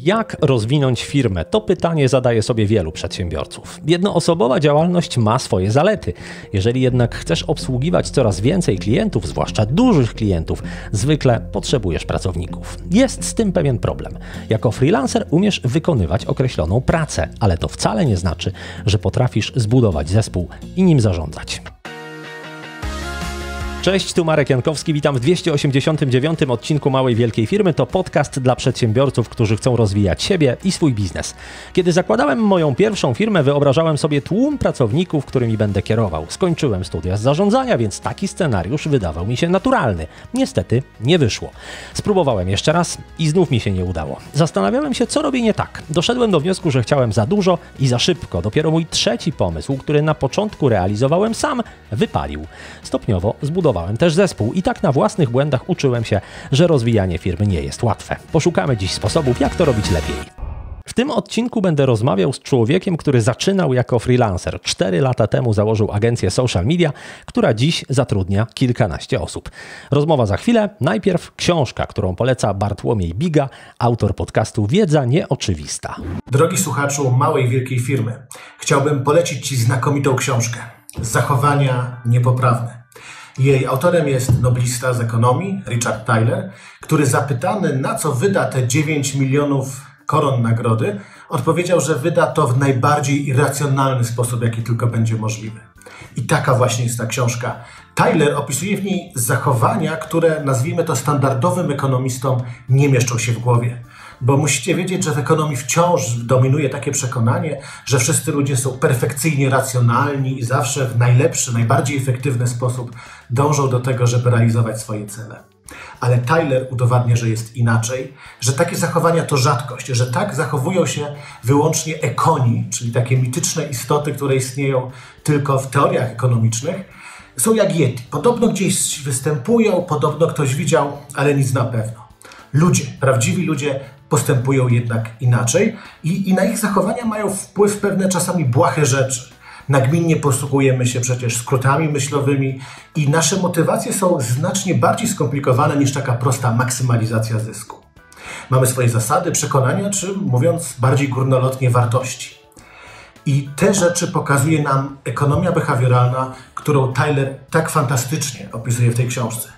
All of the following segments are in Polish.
Jak rozwinąć firmę? To pytanie zadaje sobie wielu przedsiębiorców. Jednoosobowa działalność ma swoje zalety. Jeżeli jednak chcesz obsługiwać coraz więcej klientów, zwłaszcza dużych klientów, zwykle potrzebujesz pracowników. Jest z tym pewien problem. Jako freelancer umiesz wykonywać określoną pracę, ale to wcale nie znaczy, że potrafisz zbudować zespół i nim zarządzać. Cześć, tu Marek Jankowski, witam w 289 odcinku Małej Wielkiej Firmy. To podcast dla przedsiębiorców, którzy chcą rozwijać siebie i swój biznes. Kiedy zakładałem moją pierwszą firmę, wyobrażałem sobie tłum pracowników, którymi będę kierował. Skończyłem studia z zarządzania, więc taki scenariusz wydawał mi się naturalny. Niestety nie wyszło. Spróbowałem jeszcze raz i znów mi się nie udało. Zastanawiałem się, co robię nie tak. Doszedłem do wniosku, że chciałem za dużo i za szybko. Dopiero mój trzeci pomysł, który na początku realizowałem sam, wypalił. Stopniowo zbudowałem budowałem też zespół i tak na własnych błędach uczyłem się, że rozwijanie firmy nie jest łatwe. Poszukamy dziś sposobów, jak to robić lepiej. W tym odcinku będę rozmawiał z człowiekiem, który zaczynał jako freelancer. Cztery lata temu założył agencję social media, która dziś zatrudnia kilkanaście osób. Rozmowa za chwilę. Najpierw książka, którą poleca Bartłomiej Biga, autor podcastu Wiedza Nieoczywista. Drogi słuchaczu małej wielkiej firmy, chciałbym polecić Ci znakomitą książkę Zachowania niepoprawne. Jej autorem jest noblista z ekonomii Richard Tyler, który zapytany na co wyda te 9 milionów koron nagrody, odpowiedział, że wyda to w najbardziej irracjonalny sposób, jaki tylko będzie możliwy. I taka właśnie jest ta książka. Tyler opisuje w niej zachowania, które nazwijmy to standardowym ekonomistom nie mieszczą się w głowie bo musicie wiedzieć, że w ekonomii wciąż dominuje takie przekonanie, że wszyscy ludzie są perfekcyjnie racjonalni i zawsze w najlepszy, najbardziej efektywny sposób dążą do tego, żeby realizować swoje cele. Ale Tyler udowadnia, że jest inaczej, że takie zachowania to rzadkość, że tak zachowują się wyłącznie ekoni, czyli takie mityczne istoty, które istnieją tylko w teoriach ekonomicznych, są jak Yeti. Podobno gdzieś występują, podobno ktoś widział, ale nic na pewno. Ludzie, prawdziwi ludzie postępują jednak inaczej i, i na ich zachowania mają wpływ pewne czasami błahe rzeczy. Nagminnie posługujemy się przecież skrótami myślowymi i nasze motywacje są znacznie bardziej skomplikowane niż taka prosta maksymalizacja zysku. Mamy swoje zasady, przekonania, czy mówiąc bardziej górnolotnie, wartości. I te rzeczy pokazuje nam ekonomia behawioralna, którą Tyler tak fantastycznie opisuje w tej książce.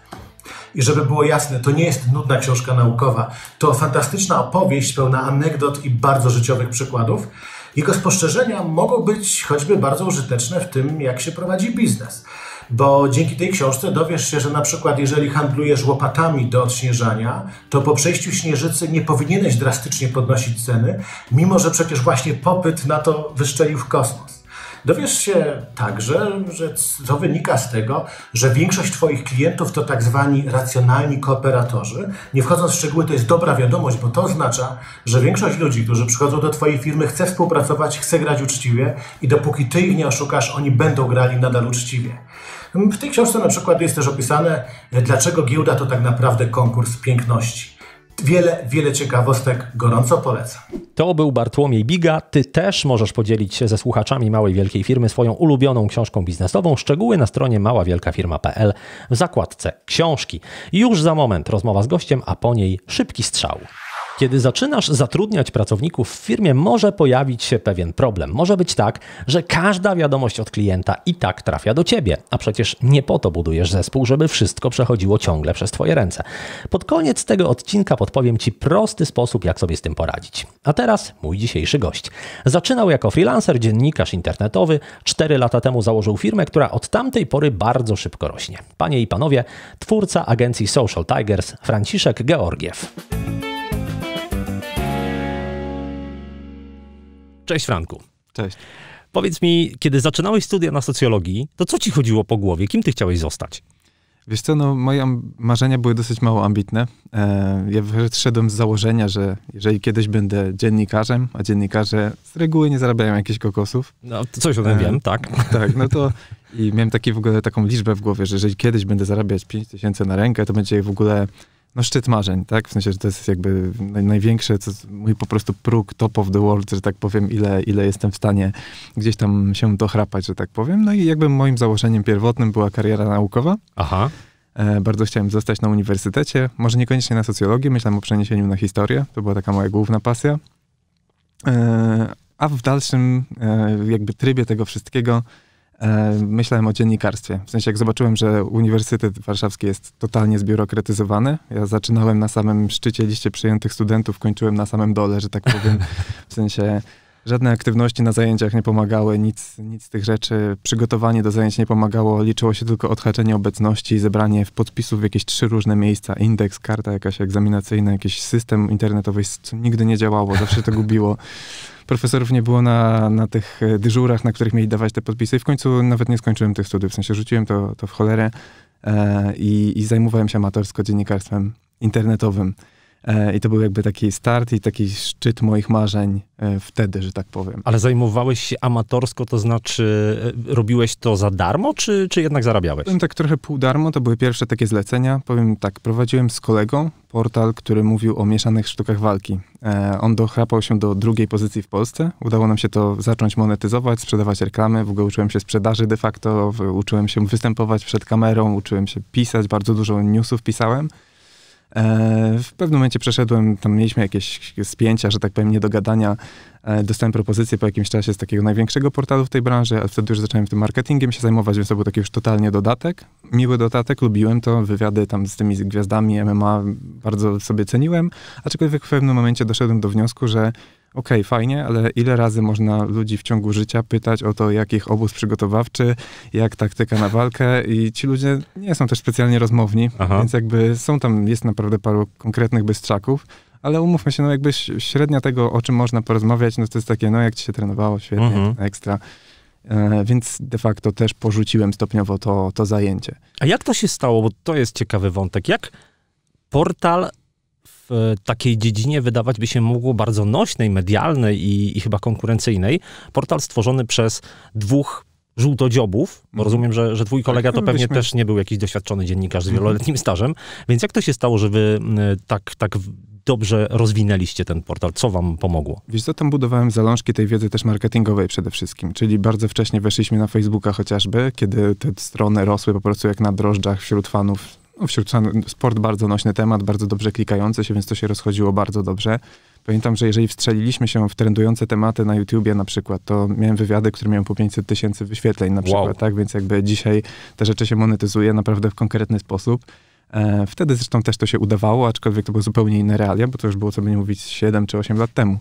I żeby było jasne, to nie jest nudna książka naukowa. To fantastyczna opowieść pełna anegdot i bardzo życiowych przykładów. Jego spostrzeżenia mogą być choćby bardzo użyteczne w tym, jak się prowadzi biznes. Bo dzięki tej książce dowiesz się, że na przykład jeżeli handlujesz łopatami do odśnieżania, to po przejściu śnieżycy nie powinieneś drastycznie podnosić ceny, mimo że przecież właśnie popyt na to wyszczelił w kosmos. Dowiesz się także, że to wynika z tego, że większość Twoich klientów to tak zwani racjonalni kooperatorzy. Nie wchodząc w szczegóły, to jest dobra wiadomość, bo to oznacza, że większość ludzi, którzy przychodzą do Twojej firmy, chce współpracować, chce grać uczciwie i dopóki Ty ich nie oszukasz, oni będą grali nadal uczciwie. W tej książce na przykład jest też opisane, dlaczego giełda to tak naprawdę konkurs piękności. Wiele, wiele ciekawostek, gorąco polecam. To był Bartłomiej Biga. Ty też możesz podzielić się ze słuchaczami Małej Wielkiej Firmy swoją ulubioną książką biznesową. Szczegóły na stronie maławielkafirma.pl w zakładce książki. Już za moment rozmowa z gościem, a po niej szybki strzał. Kiedy zaczynasz zatrudniać pracowników w firmie, może pojawić się pewien problem. Może być tak, że każda wiadomość od klienta i tak trafia do ciebie, a przecież nie po to budujesz zespół, żeby wszystko przechodziło ciągle przez twoje ręce. Pod koniec tego odcinka podpowiem ci prosty sposób, jak sobie z tym poradzić. A teraz mój dzisiejszy gość. Zaczynał jako freelancer, dziennikarz internetowy. Cztery lata temu założył firmę, która od tamtej pory bardzo szybko rośnie. Panie i panowie, twórca agencji Social Tigers Franciszek Georgiew. Cześć Franku. Cześć. Powiedz mi, kiedy zaczynałeś studia na socjologii, to co ci chodziło po głowie? Kim ty chciałeś zostać? Wiesz co, no, moje marzenia były dosyć mało ambitne. E, ja wyszedłem z założenia, że jeżeli kiedyś będę dziennikarzem, a dziennikarze z reguły nie zarabiają jakichś kokosów. No, to coś o tym e, wiem, tak. Tak, no to i miałem taki w ogóle taką liczbę w głowie, że jeżeli kiedyś będę zarabiać 5 tysięcy na rękę, to będzie w ogóle no szczyt marzeń, tak? W sensie, że to jest jakby naj, największy, co, mój po prostu próg top of the world, że tak powiem, ile, ile jestem w stanie gdzieś tam się dochrapać, że tak powiem. No i jakby moim założeniem pierwotnym była kariera naukowa. Aha. E, bardzo chciałem zostać na uniwersytecie, może niekoniecznie na socjologii, myślałem o przeniesieniu na historię, to była taka moja główna pasja. E, a w dalszym e, jakby trybie tego wszystkiego E, myślałem o dziennikarstwie. W sensie, jak zobaczyłem, że Uniwersytet Warszawski jest totalnie zbiurokratyzowany, ja zaczynałem na samym szczycie liście przyjętych studentów, kończyłem na samym dole, że tak powiem. W sensie Żadne aktywności na zajęciach nie pomagały, nic, nic z tych rzeczy. Przygotowanie do zajęć nie pomagało, liczyło się tylko odhaczenie obecności, zebranie podpisów w jakieś trzy różne miejsca, indeks, karta jakaś egzaminacyjna, jakiś system internetowy, co nigdy nie działało, zawsze to gubiło. Profesorów nie było na, na tych e, dyżurach, na których mieli dawać te podpisy i w końcu nawet nie skończyłem tych studiów, w sensie rzuciłem to, to w cholerę e, i, i zajmowałem się amatorsko dziennikarstwem internetowym. E, I to był jakby taki start i taki szczyt moich marzeń e, wtedy, że tak powiem. Ale zajmowałeś się amatorsko, to znaczy e, robiłeś to za darmo, czy, czy jednak zarabiałeś? Byłem tak trochę pół darmo, to były pierwsze takie zlecenia. Powiem tak, prowadziłem z kolegą portal, który mówił o mieszanych sztukach walki. on dochrapał się do drugiej pozycji w Polsce. Udało nam się to zacząć monetyzować, sprzedawać reklamy. W ogóle uczyłem się sprzedaży de facto, uczyłem się występować przed kamerą, uczyłem się pisać, bardzo dużo newsów pisałem. E, w pewnym momencie przeszedłem, tam mieliśmy jakieś spięcia, że tak powiem, niedogadania. E, dostałem propozycję po jakimś czasie z takiego największego portalu w tej branży, a wtedy już zacząłem tym marketingiem się zajmować, więc to był taki już totalnie dodatek. Miły dodatek, lubiłem to, wywiady tam z tymi gwiazdami MMA bardzo sobie ceniłem, aczkolwiek w pewnym momencie doszedłem do wniosku, że okej, okay, fajnie, ale ile razy można ludzi w ciągu życia pytać o to, jak ich obóz przygotowawczy, jak taktyka na walkę i ci ludzie nie są też specjalnie rozmowni, Aha. więc jakby są tam, jest naprawdę paru konkretnych bystrzaków, ale umówmy się, no jakby średnia tego, o czym można porozmawiać, no to jest takie, no jak ci się trenowało, świetnie, mhm. ekstra. E, więc de facto też porzuciłem stopniowo to, to zajęcie. A jak to się stało, bo to jest ciekawy wątek, jak portal takiej dziedzinie wydawać by się mogło bardzo nośnej, medialnej i, i chyba konkurencyjnej. Portal stworzony przez dwóch żółtodziobów, bo mhm. rozumiem, że, że twój kolega to tak, pewnie też nie był jakiś doświadczony dziennikarz z mhm. wieloletnim stażem, więc jak to się stało, że wy tak, tak dobrze rozwinęliście ten portal? Co wam pomogło? Wiesz co, tam budowałem zalążki tej wiedzy też marketingowej przede wszystkim, czyli bardzo wcześnie weszliśmy na Facebooka chociażby, kiedy te strony rosły po prostu jak na drożdżach wśród fanów wśród sport bardzo nośny temat, bardzo dobrze klikający się, więc to się rozchodziło bardzo dobrze. Pamiętam, że jeżeli wstrzeliliśmy się w trendujące tematy na YouTubie na przykład, to miałem wywiady, które miały po 500 tysięcy wyświetleń na przykład, wow. tak? Więc jakby dzisiaj te rzeczy się monetyzuje naprawdę w konkretny sposób. E, wtedy zresztą też to się udawało, aczkolwiek to były zupełnie inne realia, bo to już było, co by nie mówić, 7 czy 8 lat temu.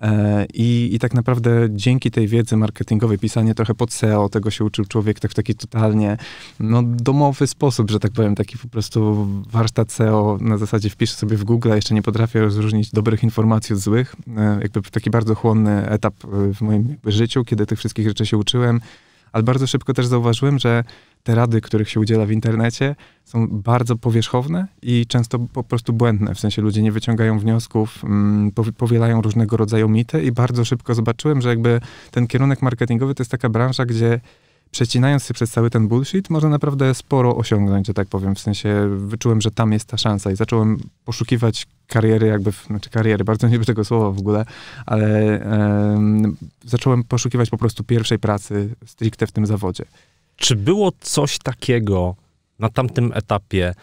E, I, I tak naprawdę dzięki tej wiedzy marketingowej, pisanie trochę pod SEO, tego się uczył człowiek tak w taki totalnie no, domowy sposób, że tak powiem, taki po prostu warsztat SEO na zasadzie wpiszę sobie w Google, a jeszcze nie potrafię rozróżnić dobrych informacji od złych. E, jakby taki bardzo chłonny etap e, w moim życiu, kiedy tych wszystkich rzeczy się uczyłem ale bardzo szybko też zauważyłem, że te rady, których się udziela w internecie, są bardzo powierzchowne i często po prostu błędne. W sensie ludzie nie wyciągają wniosków, mm, powielają różnego rodzaju mity i bardzo szybko zobaczyłem, że jakby ten kierunek marketingowy to jest taka branża, gdzie przecinając się przez cały ten bullshit, można naprawdę sporo osiągnąć, że tak powiem. W sensie wyczułem, że tam jest ta szansa i zacząłem poszukiwać kariery, jakby, znaczy kariery, bardzo nie lubię tego słowa w ogóle, ale um, zacząłem poszukiwać po prostu pierwszej pracy stricte w tym zawodzie. Czy było coś takiego na tamtym etapie,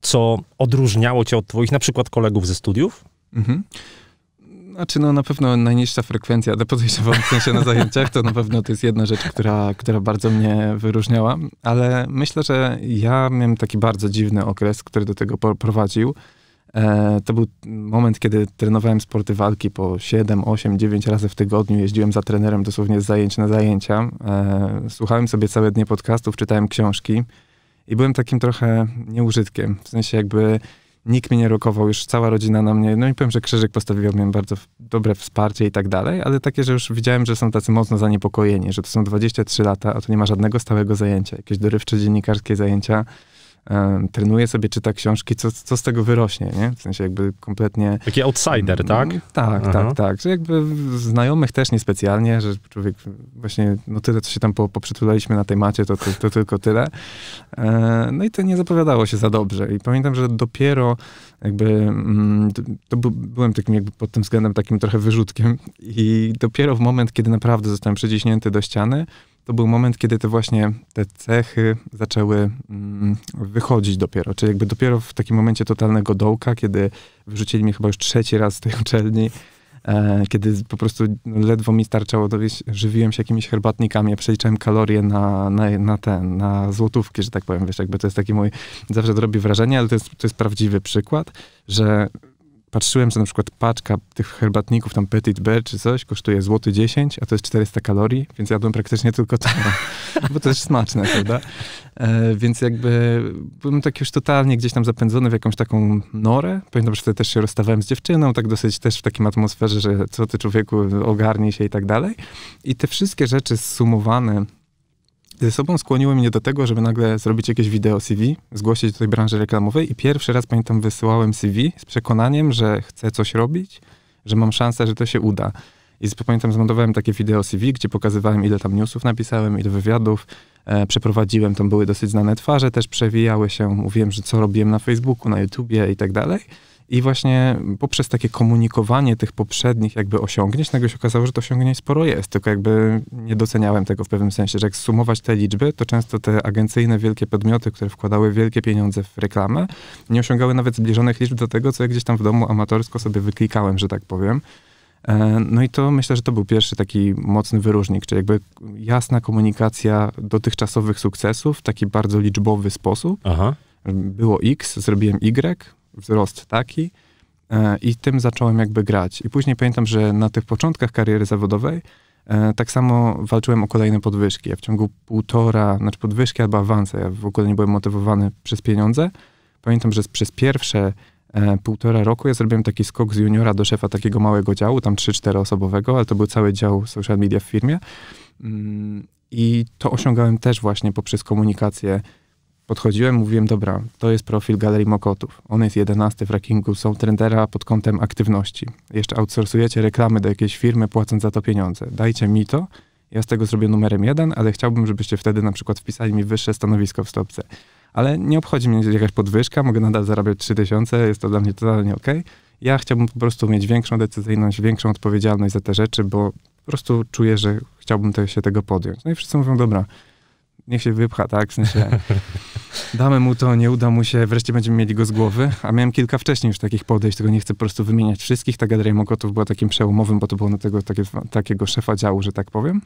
co odróżniało cię od twoich na przykład kolegów ze studiów? Mhm. Znaczy, no na pewno najniższa frekwencja, ale podejrzewam w sensie na zajęciach, to na pewno to jest jedna rzecz, która, która bardzo mnie wyróżniała, ale myślę, że ja miałem taki bardzo dziwny okres, który do tego prowadził. E, to był moment, kiedy trenowałem sporty walki po 7, 8, 9 razy w tygodniu. Jeździłem za trenerem dosłownie z zajęć na zajęcia. E, słuchałem sobie całe dnie podcastów, czytałem książki i byłem takim trochę nieużytkiem. W sensie jakby nikt mnie nie rokował, już cała rodzina na mnie, no i powiem, że Krzyżyk postawił mi bardzo dobre wsparcie i tak dalej, ale takie, że już widziałem, że są tacy mocno zaniepokojeni, że to są 23 lata, a to nie ma żadnego stałego zajęcia, jakieś dorywcze dziennikarskie zajęcia, E, trenuje sobie, czyta książki, co, co z tego wyrośnie, nie? W sensie jakby kompletnie... Taki outsider, mm, tak? Tak, Aha. tak, tak. Że jakby znajomych też niespecjalnie, że człowiek właśnie, no tyle, co się tam poprzytulaliśmy na tej macie, to, to, to tylko tyle. E, no i to nie zapowiadało się za dobrze. I pamiętam, że dopiero jakby, mm, to byłem takim jakby pod tym względem takim trochę wyrzutkiem i dopiero w moment, kiedy naprawdę zostałem przyciśnięty do ściany, to był moment, kiedy te właśnie te cechy zaczęły mm, wychodzić dopiero. Czyli jakby dopiero w takim momencie totalnego dołka, kiedy wyrzucili mnie chyba już trzeci raz z tej uczelni, e, kiedy po prostu ledwo mi starczało, dowieść, żywiłem się jakimiś herbatnikami, ja przeliczałem kalorie na, na, na ten, na złotówki, że tak powiem, wiesz, jakby to jest taki mój, zawsze to robi wrażenie, ale to jest, to jest prawdziwy przykład, że patrzyłem, że na przykład paczka tych herbatników, tam Petit Bear czy coś, kosztuje złoty 10, a to jest 400 kalorii, więc jadłem praktycznie tylko to, bo to jest smaczne, prawda? E, więc jakby byłem tak już totalnie gdzieś tam zapędzony w jakąś taką norę. Pamiętam, że wtedy też się rozstawałem z dziewczyną, tak dosyć też w takim atmosferze, że co ty człowieku, ogarnij się i tak dalej. I te wszystkie rzeczy zsumowane ze sobą skłoniły mnie do tego, żeby nagle zrobić jakieś wideo CV, zgłosić do tej branży reklamowej i pierwszy raz pamiętam wysyłałem CV z przekonaniem, że chcę coś robić, że mam szansę, że to się uda. I pamiętam, zmontowałem takie wideo CV, gdzie pokazywałem, ile tam newsów napisałem, ile wywiadów e, przeprowadziłem. Tam były dosyć znane twarze, też przewijały się. Mówiłem, że co robiłem na Facebooku, na YouTubie i tak dalej. I właśnie poprzez takie komunikowanie tych poprzednich jakby osiągnięć, nagle się okazało, że to osiągnięć sporo jest, tylko jakby nie doceniałem tego w pewnym sensie, że jak sumować te liczby, to często te agencyjne wielkie podmioty, które wkładały wielkie pieniądze w reklamę, nie osiągały nawet zbliżonych liczb do tego, co ja gdzieś tam w domu amatorsko sobie wyklikałem, że tak powiem. E, no i to myślę, że to był pierwszy taki mocny wyróżnik, czyli jakby jasna komunikacja dotychczasowych sukcesów w taki bardzo liczbowy sposób. Aha. Było X, zrobiłem Y, wzrost taki e, i tym zacząłem jakby grać. I później pamiętam, że na tych początkach kariery zawodowej e, tak samo walczyłem o kolejne podwyżki. Ja w ciągu półtora, znaczy podwyżki albo awanse, ja w ogóle nie byłem motywowany przez pieniądze. Pamiętam, że przez pierwsze e, półtora roku ja zrobiłem taki skok z juniora do szefa takiego małego działu, tam 3-4 osobowego, ale to był cały dział social media w firmie. Mm, I to osiągałem też właśnie poprzez komunikację Podchodziłem, mówiłem, dobra, to jest profil Galerii Mokotów. On jest jedenasty w rankingu są trendera pod kątem aktywności. Jeszcze outsourcujecie reklamy do jakiejś firmy, płacąc za to pieniądze. Dajcie mi to, ja z tego zrobię numerem jeden, ale chciałbym, żebyście wtedy na przykład wpisali mi wyższe stanowisko w stopce. Ale nie obchodzi mnie jakaś podwyżka, mogę nadal zarabiać 3000, jest to dla mnie totalnie ok. Ja chciałbym po prostu mieć większą decyzyjność, większą odpowiedzialność za te rzeczy, bo po prostu czuję, że chciałbym te, się tego podjąć. No i wszyscy mówią, dobra, niech się wypcha, tak? W sensie damy mu to, nie uda mu się, wreszcie będziemy mieli go z głowy. A miałem kilka wcześniej już takich podejść, tego nie chcę po prostu wymieniać wszystkich. Ta galeria Mokotów była takim przełomowym, bo to było na tego takie, takiego szefa działu, że tak powiem.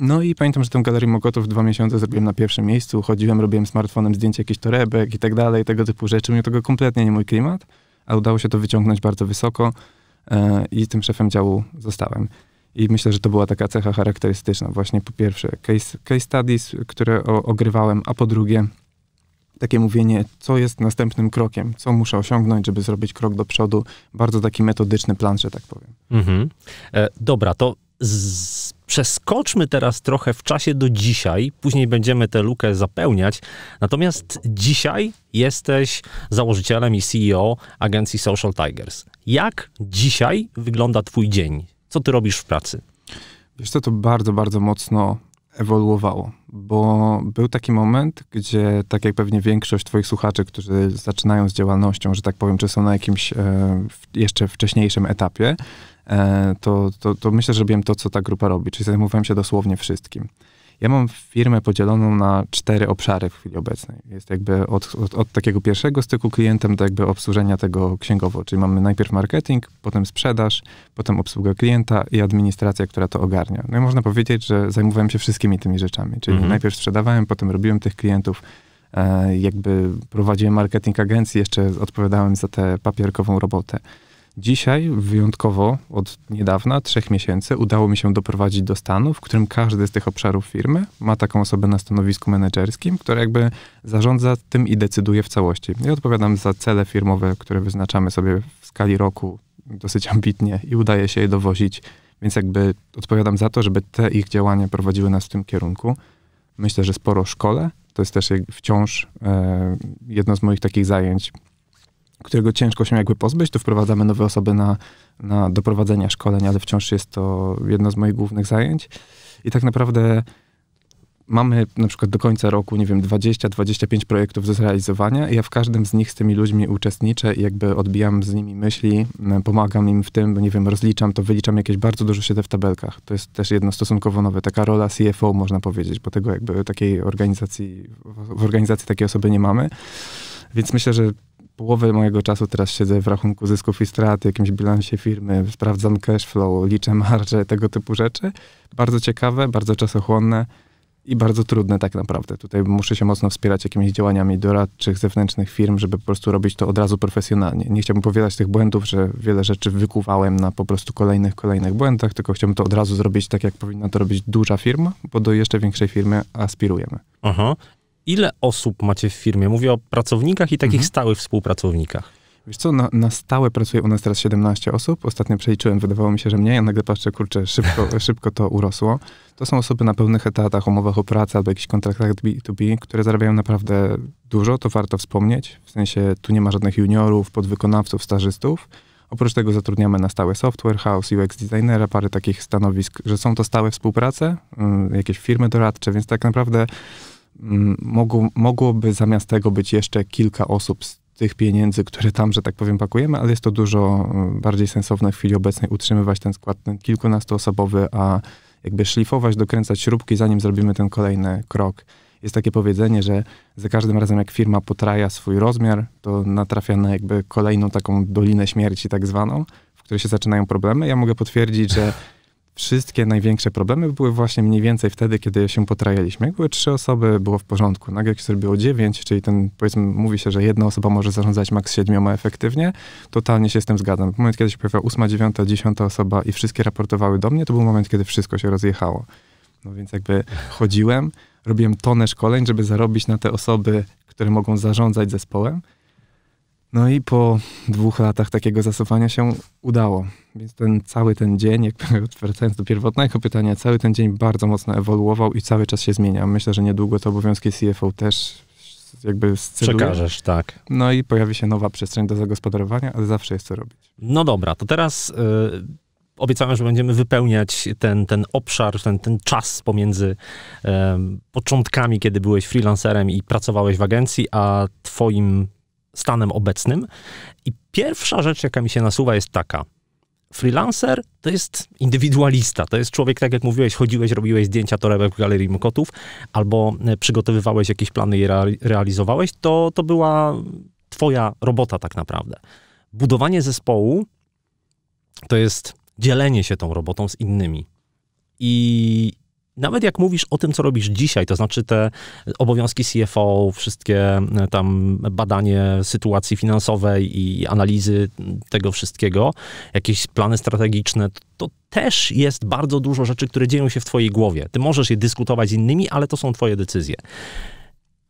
No i pamiętam, że tę galerię Mokotów dwa miesiące zrobiłem na pierwszym miejscu. Chodziłem, robiłem smartfonem zdjęcie jakichś torebek i tak dalej, tego typu rzeczy. Mimo tego kompletnie nie mój klimat, a udało się to wyciągnąć bardzo wysoko e, i tym szefem działu zostałem. I myślę, że to była taka cecha charakterystyczna. Właśnie po pierwsze case, case studies, które o, ogrywałem, a po drugie takie mówienie, co jest następnym krokiem, co muszę osiągnąć, żeby zrobić krok do przodu. Bardzo taki metodyczny plan, że tak powiem. Mhm. E, dobra, to z... przeskoczmy teraz trochę w czasie do dzisiaj. Później będziemy tę lukę zapełniać. Natomiast dzisiaj jesteś założycielem i CEO agencji Social Tigers. Jak dzisiaj wygląda Twój dzień? Co ty robisz w pracy? Wiesz to to bardzo, bardzo mocno ewoluowało, bo był taki moment, gdzie tak jak pewnie większość twoich słuchaczy, którzy zaczynają z działalnością, że tak powiem, czy są na jakimś e, jeszcze wcześniejszym etapie, e, to, to, to myślę, że wiem to, co ta grupa robi, czyli zajmowałem się dosłownie wszystkim. Ja mam firmę podzieloną na cztery obszary w chwili obecnej. Jest jakby od, od, od takiego pierwszego styku klientem do jakby obsłużenia tego księgowo. Czyli mamy najpierw marketing, potem sprzedaż, potem obsługa klienta i administracja, która to ogarnia. No i można powiedzieć, że zajmowałem się wszystkimi tymi rzeczami. Czyli mhm. najpierw sprzedawałem, potem robiłem tych klientów, e, jakby prowadziłem marketing agencji, jeszcze odpowiadałem za tę papierkową robotę. Dzisiaj wyjątkowo od niedawna, trzech miesięcy, udało mi się doprowadzić do stanu, w którym każdy z tych obszarów firmy ma taką osobę na stanowisku menedżerskim, która jakby zarządza tym i decyduje w całości. Ja odpowiadam za cele firmowe, które wyznaczamy sobie w skali roku dosyć ambitnie i udaje się je dowozić, więc jakby odpowiadam za to, żeby te ich działania prowadziły nas w tym kierunku. Myślę, że sporo szkole, to jest też wciąż e, jedno z moich takich zajęć którego ciężko się jakby pozbyć, to wprowadzamy nowe osoby na, na doprowadzenie szkoleń, ale wciąż jest to jedno z moich głównych zajęć. I tak naprawdę mamy na przykład do końca roku, nie wiem, 20-25 projektów do zrealizowania i ja w każdym z nich z tymi ludźmi uczestniczę i jakby odbijam z nimi myśli, pomagam im w tym, nie wiem, rozliczam to, wyliczam jakieś bardzo dużo siedzę w tabelkach. To jest też jedno stosunkowo nowe, taka rola CFO można powiedzieć, bo tego jakby takiej organizacji, w organizacji takiej osoby nie mamy. Więc myślę, że połowę mojego czasu teraz siedzę w rachunku zysków i strat, jakimś bilansie firmy, sprawdzam cash flow, liczę marże, tego typu rzeczy. Bardzo ciekawe, bardzo czasochłonne i bardzo trudne tak naprawdę. Tutaj muszę się mocno wspierać jakimiś działaniami doradczych, zewnętrznych firm, żeby po prostu robić to od razu profesjonalnie. Nie chciałbym powielać tych błędów, że wiele rzeczy wykuwałem na po prostu kolejnych, kolejnych błędach, tylko chciałbym to od razu zrobić tak, jak powinna to robić duża firma, bo do jeszcze większej firmy aspirujemy. Aha ile osób macie w firmie? Mówię o pracownikach i takich mhm. stałych współpracownikach. Wiesz co, na, na, stałe pracuje u nas teraz 17 osób. Ostatnio przeliczyłem, wydawało mi się, że mniej, a nagle patrzę, kurczę, szybko, szybko to urosło. To są osoby na pełnych etatach, umowach o pracę albo jakichś kontraktach B2B, które zarabiają naprawdę dużo, to warto wspomnieć. W sensie tu nie ma żadnych juniorów, podwykonawców, stażystów. Oprócz tego zatrudniamy na stałe software house, UX designera, parę takich stanowisk, że są to stałe współprace, mm, jakieś firmy doradcze, więc tak naprawdę mogło, mogłoby zamiast tego być jeszcze kilka osób z tych pieniędzy, które tam, że tak powiem, pakujemy, ale jest to dużo bardziej sensowne w chwili obecnej utrzymywać ten skład ten kilkunastoosobowy, a jakby szlifować, dokręcać śrubki, zanim zrobimy ten kolejny krok. Jest takie powiedzenie, że za każdym razem, jak firma potraja swój rozmiar, to natrafia na jakby kolejną taką dolinę śmierci, tak zwaną, w której się zaczynają problemy. Ja mogę potwierdzić, że wszystkie największe problemy były właśnie mniej więcej wtedy, kiedy się potrajaliśmy. Jak były trzy osoby, było w porządku. Nagle jak się było dziewięć, czyli ten, powiedzmy, mówi się, że jedna osoba może zarządzać maks siedmioma efektywnie, totalnie się z tym zgadzam. W momencie, kiedy się pojawiła ósma, dziewiąta, dziesiąta osoba i wszystkie raportowały do mnie, to był moment, kiedy wszystko się rozjechało. No więc jakby chodziłem, robiłem tonę szkoleń, żeby zarobić na te osoby, które mogą zarządzać zespołem, no i po dwóch latach takiego zasowania się udało. Więc ten cały ten dzień, jakby wracając do pierwotnego pytania, cały ten dzień bardzo mocno ewoluował i cały czas się zmienia. Myślę, że niedługo te obowiązki CFO też jakby scyduje. Przekażesz, tak. No i pojawi się nowa przestrzeń do zagospodarowania, ale zawsze jest co robić. No dobra, to teraz yy, obiecałem, że będziemy wypełniać ten, ten obszar, ten, ten czas pomiędzy początkami, kiedy byłeś freelancerem i pracowałeś w agencji, a twoim stanem obecnym. I pierwsza rzecz, jaka mi się nasuwa, jest taka. Freelancer to jest indywidualista, to jest człowiek, tak jak mówiłeś, chodziłeś, robiłeś zdjęcia torebek w galerii Mokotów, albo e, przygotowywałeś jakieś plany i realizowałeś, to, to była twoja robota tak naprawdę. Budowanie zespołu to jest dzielenie się tą robotą z innymi. I nawet jak mówisz o tym, co robisz dzisiaj, to znaczy te obowiązki CFO, wszystkie e, tam badanie sytuacji finansowej i analizy tego wszystkiego, jakieś plany strategiczne, to też jest bardzo dużo rzeczy, które dzieją się w twojej głowie. Ty możesz je dyskutować z innymi, ale to są twoje decyzje.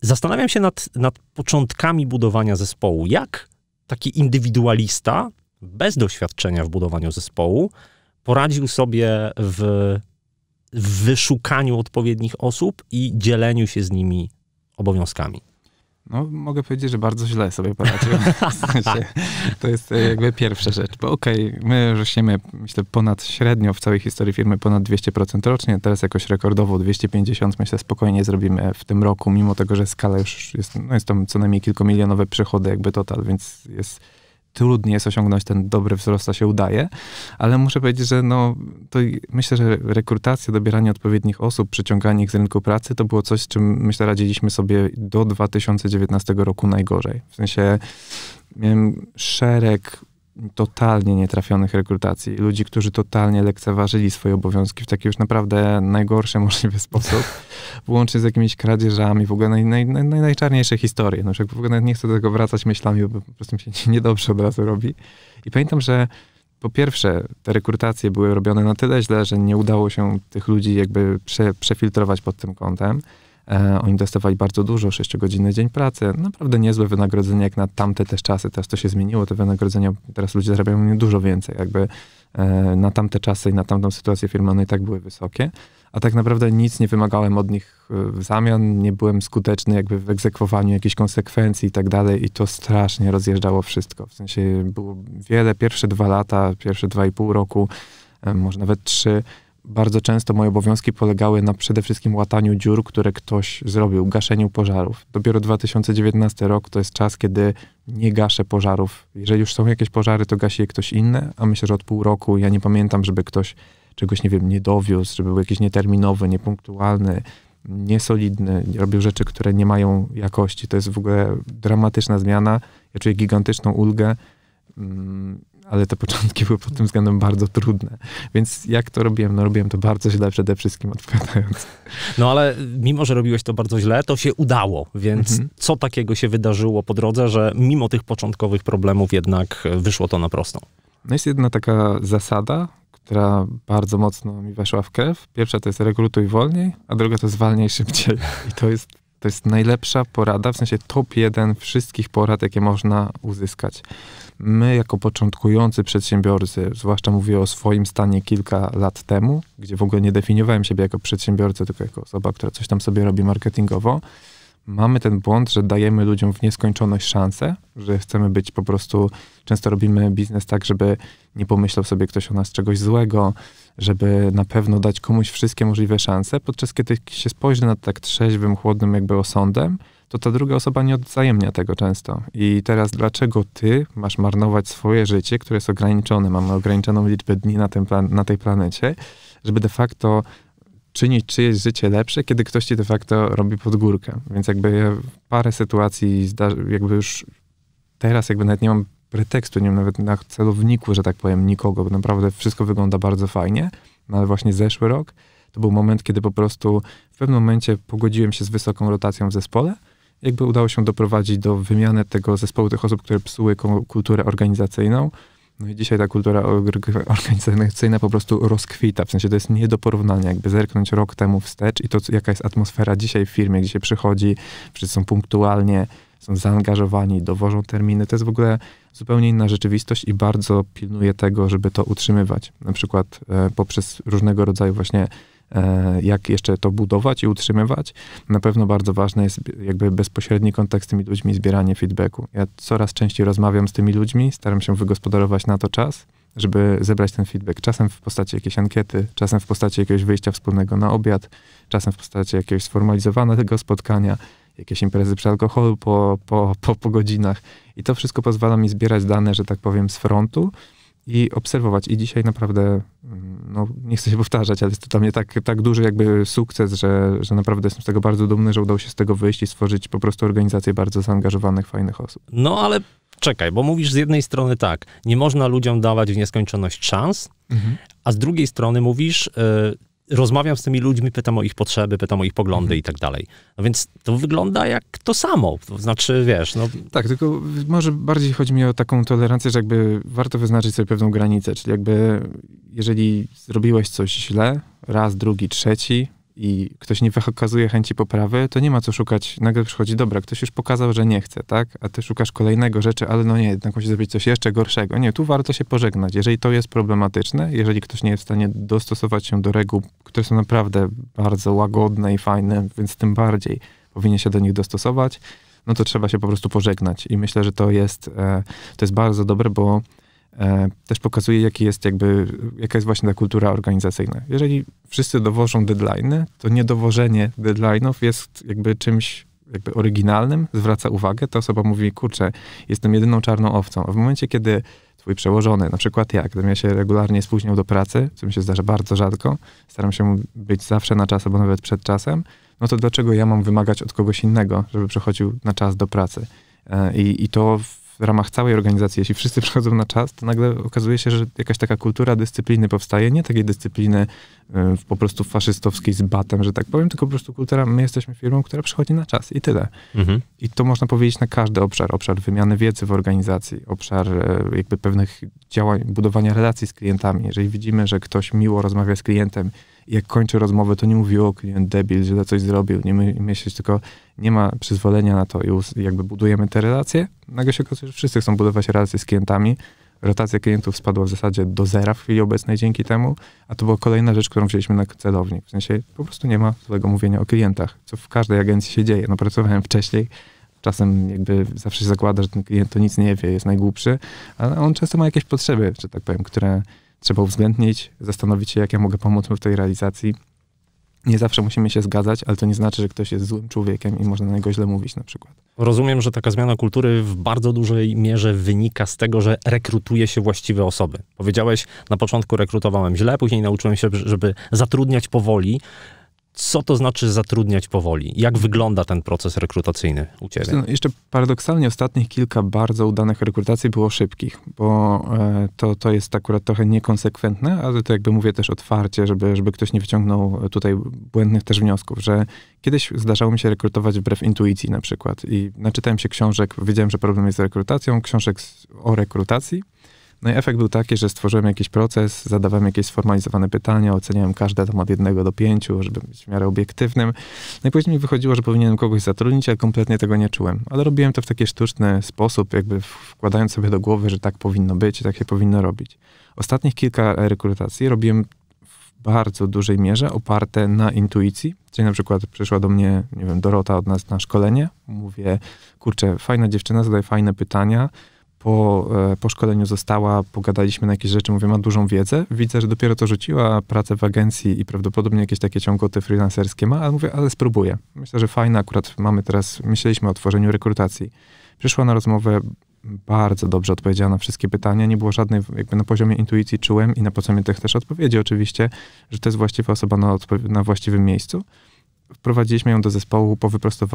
Zastanawiam się nad, nad początkami budowania zespołu. Jak taki indywidualista bez doświadczenia w budowaniu zespołu poradził sobie w w wyszukaniu odpowiednich osób i dzieleniu się z nimi obowiązkami. No, mogę powiedzieć, że bardzo źle sobie poradziłem. to jest e, jakby pierwsza rzecz, bo okej, okay, my rośniemy, myślę, ponad średnio w całej historii firmy ponad 200% rocznie, teraz jakoś rekordowo 250, myślę, spokojnie zrobimy w tym roku, mimo tego, że skala już jest, no jest tam co najmniej kilkomilionowe przychody jakby total, więc jest trudniej jest osiągnąć ten dobry wzrost, a się udaje, ale muszę powiedzieć, że no, to myślę, że rekrutacja, dobieranie odpowiednich osób, przyciąganie ich z rynku pracy to było coś, z czym myślę radziliśmy sobie do 2019 roku najgorzej. W sensie miałem szereg totalnie nietrafionych rekrutacji, ludzi, którzy totalnie lekceważyli swoje obowiązki w taki już naprawdę najgorszy możliwy sposób, włącznie z jakimiś kradzieżami, w ogóle naj, naj, naj, najczarniejsze historie. No, w ogóle nie chcę do tego wracać myślami, bo po prostu mi się niedobrze od razu robi. I pamiętam, że po pierwsze, te rekrutacje były robione na tyle źle, że nie udało się tych ludzi jakby prze, przefiltrować pod tym kątem. E, oni dostawali bardzo dużo, 6 godziny dzień pracy, naprawdę niezłe wynagrodzenie jak na tamte też czasy. Teraz to się zmieniło, te wynagrodzenia, teraz ludzie zarabiają dużo więcej, jakby e, na tamte czasy i na tamtą sytuację firmy one i tak były wysokie, a tak naprawdę nic nie wymagałem od nich e, w zamian, nie byłem skuteczny jakby w egzekwowaniu jakichś konsekwencji i tak dalej i to strasznie rozjeżdżało wszystko. W sensie było wiele, pierwsze dwa lata, pierwsze dwa i pół roku, e, może nawet trzy, bardzo często moje obowiązki polegały na przede wszystkim łataniu dziur, które ktoś zrobił, gaszeniu pożarów. Dopiero 2019 rok to jest czas, kiedy nie gaszę pożarów. Jeżeli już są jakieś pożary, to gasi je ktoś inny, a myślę, że od pół roku ja nie pamiętam, żeby ktoś czegoś, nie wiem, nie dowiózł, żeby był jakiś nieterminowy, niepunktualny, niesolidny, robił rzeczy, które nie mają jakości. To jest w ogóle dramatyczna zmiana. Ja czuję gigantyczną ulgę. Mm, ale te początki były pod tym względem bardzo trudne. Więc jak to robiłem? No robiłem to bardzo źle przede wszystkim, odpowiadając. No ale mimo, że robiłeś to bardzo źle, to się udało. Więc mhm. co takiego się wydarzyło po drodze, że mimo tych początkowych problemów jednak e, wyszło to na prostą? No jest jedna taka zasada, która bardzo mocno mi weszła w krew. Pierwsza to jest rekrutuj wolniej, a druga to zwalniaj szybciej. I to jest, to jest najlepsza porada, w sensie top jeden wszystkich porad, jakie można uzyskać my jako początkujący przedsiębiorcy, zwłaszcza mówię o swoim stanie kilka lat temu, gdzie w ogóle nie definiowałem siebie jako przedsiębiorcę, tylko jako osoba, która coś tam sobie robi marketingowo, mamy ten błąd, że dajemy ludziom w nieskończoność szansę, że chcemy być po prostu, często robimy biznes tak, żeby nie pomyślał sobie ktoś o nas czegoś złego, żeby na pewno dać komuś wszystkie możliwe szanse, podczas kiedy się spojrzy na tak trzeźwym, chłodnym jakby osądem, to ta druga osoba nie odzajemnia tego często. I teraz dlaczego ty masz marnować swoje życie, które jest ograniczone, mamy ograniczoną liczbę dni na, plan na tej planecie, żeby de facto czynić czyjeś życie lepsze, kiedy ktoś ci de facto robi pod górkę. Więc jakby parę sytuacji, jakby już teraz jakby nawet nie mam pretekstu, nie mam nawet na celowniku, że tak powiem, nikogo, bo naprawdę wszystko wygląda bardzo fajnie, no ale właśnie zeszły rok to był moment, kiedy po prostu w pewnym momencie pogodziłem się z wysoką rotacją w zespole, jakby udało się doprowadzić do wymiany tego zespołu tych osób, które psuły kulturę organizacyjną. No i dzisiaj ta kultura organizacyjna po prostu rozkwita, w sensie to jest nie do porównania, jakby zerknąć rok temu wstecz i to, jaka jest atmosfera dzisiaj w firmie, gdzie się przychodzi, wszyscy są punktualnie, są zaangażowani, dowożą terminy, to jest w ogóle zupełnie inna rzeczywistość i bardzo pilnuję tego, żeby to utrzymywać. Na przykład e, poprzez różnego rodzaju właśnie E, jak jeszcze to budować i utrzymywać. Na pewno bardzo ważne jest jakby bezpośredni kontakt z tymi ludźmi, zbieranie feedbacku. Ja coraz częściej rozmawiam z tymi ludźmi, staram się wygospodarować na to czas, żeby zebrać ten feedback. Czasem w postaci jakiejś ankiety, czasem w postaci jakiegoś wyjścia wspólnego na obiad, czasem w postaci jakiegoś sformalizowanego spotkania, jakieś imprezy przy alkoholu po, po, po, po godzinach. I to wszystko pozwala mi zbierać dane, że tak powiem, z frontu, i obserwować. I dzisiaj naprawdę, no, nie chcę się powtarzać, ale jest to dla mnie tak, tak duży jakby sukces, że, że naprawdę jestem z tego bardzo dumny, że udało się z tego wyjść i stworzyć po prostu organizację bardzo zaangażowanych, fajnych osób. No ale czekaj, bo mówisz z jednej strony tak, nie można ludziom dawać w nieskończoność szans, mhm. a z drugiej strony mówisz, y, rozmawiam z tymi ludźmi, pytam o ich potrzeby, pytam o ich poglądy mhm. i tak dalej. No więc to wygląda jak to samo, to znaczy, wiesz, no... Tak, tylko może bardziej chodzi mi o taką tolerancję, że jakby warto wyznaczyć sobie pewną granicę, czyli jakby jeżeli zrobiłeś coś źle, raz, drugi, trzeci, i ktoś nie wykazuje chęci poprawy, to nie ma co szukać. Nagle przychodzi, dobra, ktoś już pokazał, że nie chce, tak? A ty szukasz kolejnego rzeczy, ale no nie, jednak musi zrobić coś jeszcze gorszego. Nie, tu warto się pożegnać. Jeżeli to jest problematyczne, jeżeli ktoś nie jest w stanie dostosować się do reguł, które są naprawdę bardzo łagodne i fajne, więc tym bardziej powinien się do nich dostosować, no to trzeba się po prostu pożegnać. I myślę, że to jest, e, to jest bardzo dobre, bo E, też pokazuje, jaki jest jakby, jaka jest właśnie ta kultura organizacyjna. Jeżeli wszyscy dowożą deadline'y, to niedowożenie deadline'ów jest jakby czymś jakby oryginalnym, zwraca uwagę. Ta osoba mówi, kurczę, jestem jedyną czarną owcą. A w momencie, kiedy twój przełożony, na przykład ja, gdybym ja się regularnie spóźniał do pracy, co mi się zdarza bardzo rzadko, staram się być zawsze na czas, albo nawet przed czasem, no to dlaczego ja mam wymagać od kogoś innego, żeby przychodził na czas do pracy? E, I, i to ramach całej organizacji, jeśli wszyscy przychodzą na czas, to nagle okazuje się, że jakaś taka kultura dyscypliny powstaje, nie takiej dyscypliny y, po prostu faszystowskiej z batem, że tak powiem, tylko po prostu kultura, my jesteśmy firmą, która przychodzi na czas i tyle. Mhm. I to można powiedzieć na każdy obszar, obszar wymiany wiedzy w organizacji, obszar y, jakby pewnych działań, budowania relacji z klientami. Jeżeli widzimy, że ktoś miło rozmawia z klientem, jak kończę rozmowę, to nie mówię, o klient debil, źle coś zrobił, nie myśleć, tylko nie ma przyzwolenia na to i jakby budujemy te relacje. Nagle się okazuje, że wszyscy chcą budować relacje z klientami. Rotacja klientów spadła w zasadzie do zera w chwili obecnej dzięki temu, a to była kolejna rzecz, którą wzięliśmy na celownik. W sensie po prostu nie ma złego mówienia o klientach, co w każdej agencji się dzieje. No pracowałem wcześniej, czasem jakby zawsze się zakłada, że ten klient to nic nie wie, jest najgłupszy, ale on często ma jakieś potrzeby, że tak powiem, które trzeba uwzględnić, zastanowić się, jak ja mogę pomóc mu w tej realizacji. Nie zawsze musimy się zgadzać, ale to nie znaczy, że ktoś jest złym człowiekiem i można na niego źle mówić na przykład. Rozumiem, że taka zmiana kultury w bardzo dużej mierze wynika z tego, że rekrutuje się właściwe osoby. Powiedziałeś, na początku rekrutowałem źle, później nauczyłem się, żeby zatrudniać powoli co to znaczy zatrudniać powoli? Jak wygląda ten proces rekrutacyjny u Ciebie? No, jeszcze paradoksalnie ostatnich kilka bardzo udanych rekrutacji było szybkich, bo e, to, to jest akurat trochę niekonsekwentne, ale to jakby mówię też otwarcie, żeby, żeby ktoś nie wyciągnął tutaj błędnych też wniosków, że kiedyś zdarzało mi się rekrutować wbrew intuicji na przykład i naczytałem się książek, wiedziałem, że problem jest z rekrutacją, książek o rekrutacji, no i efekt był taki, że stworzyłem jakiś proces, zadawałem jakieś sformalizowane pytania, oceniałem każde tam od jednego do pięciu, żeby być w miarę obiektywnym. No i później mi wychodziło, że powinienem kogoś zatrudnić, ale kompletnie tego nie czułem. Ale robiłem to w taki sztuczny sposób, jakby wkładając sobie do głowy, że tak powinno być, tak się powinno robić. Ostatnich kilka rekrutacji robiłem bardzo dużej mierze oparte na intuicji. Czyli na przykład przyszła do mnie, nie wiem, Dorota od nas na szkolenie. Mówię, kurczę, fajna dziewczyna, zadaje fajne pytania po, e, po szkoleniu została, pogadaliśmy na jakieś rzeczy, mówię, ma dużą wiedzę. Widzę, że dopiero to rzuciła pracę w agencji i prawdopodobnie jakieś takie ciągoty freelancerskie ma, ale mówię, ale spróbuję. Myślę, że fajna, akurat mamy teraz, myśleliśmy o tworzeniu rekrutacji. Przyszła na rozmowę, bardzo dobrze odpowiedziała na wszystkie pytania. Nie było żadnej, jakby na poziomie intuicji czułem i na poziomie tych też odpowiedzi oczywiście, że to jest właściwa osoba na, na właściwym miejscu wprowadziliśmy ją do zespołu, powyprostowała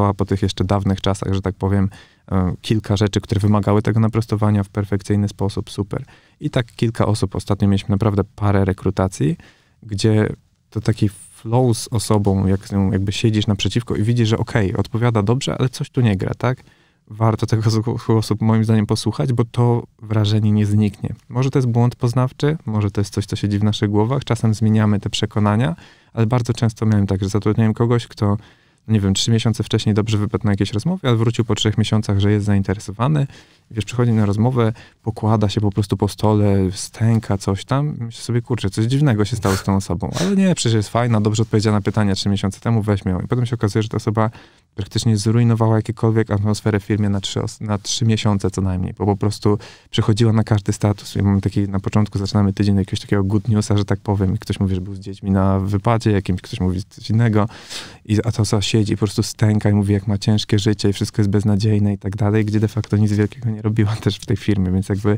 wyprostowała po tych jeszcze dawnych czasach, że tak powiem, e, kilka rzeczy, które wymagały tego naprostowania w perfekcyjny sposób, super. I tak kilka osób, ostatnio mieliśmy naprawdę parę rekrutacji, gdzie to taki flow z osobą, jak jakby siedzisz naprzeciwko i widzisz, że okej, okay, odpowiada dobrze, ale coś tu nie gra, tak? warto tego osób moim zdaniem posłuchać, bo to wrażenie nie zniknie. Może to jest błąd poznawczy, może to jest coś, co siedzi w naszych głowach, czasem zmieniamy te przekonania, ale bardzo często miałem tak, że zatrudniałem kogoś, kto no nie wiem, trzy miesiące wcześniej dobrze wypadł na jakieś rozmowy, ale wrócił po trzech miesiącach, że jest zainteresowany. Wiesz, przychodzi na rozmowę, pokłada się po prostu po stole, stęka coś tam. Myślę sobie, kurczę, coś dziwnego się stało z tą osobą. Ale nie, przecież jest fajna, dobrze odpowiedziała na pytania trzy miesiące temu, weźmie ją. I potem się okazuje, że ta osoba praktycznie zrujnowała jakiekolwiek atmosferę w firmie na trzy, na trzy miesiące co najmniej, bo po prostu przychodziła na każdy status. I mamy taki, na początku zaczynamy tydzień jakiegoś takiego good newsa, że tak powiem. Ktoś mówi, że był z dziećmi na wypadzie, jakimś ktoś mówi coś innego, I, a to co siedzi, po prostu stęka i mówi, jak ma ciężkie życie i wszystko jest beznadziejne i tak dalej, gdzie de facto nic wielkiego nie robiła też w tej firmie, więc jakby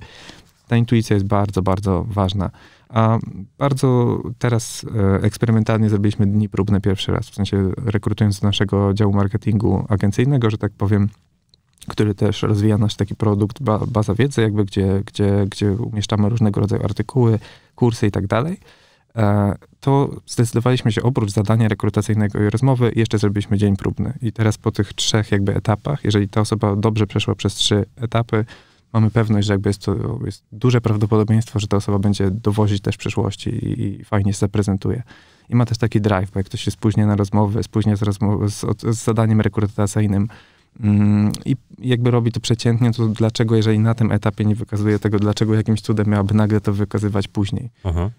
ta intuicja jest bardzo, bardzo ważna. A bardzo teraz e, eksperymentalnie zrobiliśmy dni próbne pierwszy raz, w sensie rekrutując z naszego działu marketingu agencyjnego, że tak powiem, który też rozwija nasz taki produkt, ba, baza wiedzy, jakby gdzie, gdzie, gdzie umieszczamy różnego rodzaju artykuły, kursy i tak dalej e, to zdecydowaliśmy się oprócz zadania rekrutacyjnego i rozmowy, jeszcze zrobiliśmy dzień próbny. I teraz po tych trzech jakby etapach, jeżeli ta osoba dobrze przeszła przez trzy etapy, mamy pewność, że jakby jest to jest duże prawdopodobieństwo, że ta osoba będzie dowozić też przyszłości i, i fajnie się zaprezentuje. I ma też taki drive, bo jak ktoś się spóźnia na rozmowę, spóźnia z, rozmowy, z, z zadaniem rekrutacyjnym, mm, i jakby robi to przeciętnie, to dlaczego, jeżeli na tym etapie nie wykazuje tego, dlaczego jakimś cudem miałaby nagle to wykazywać później? Aha.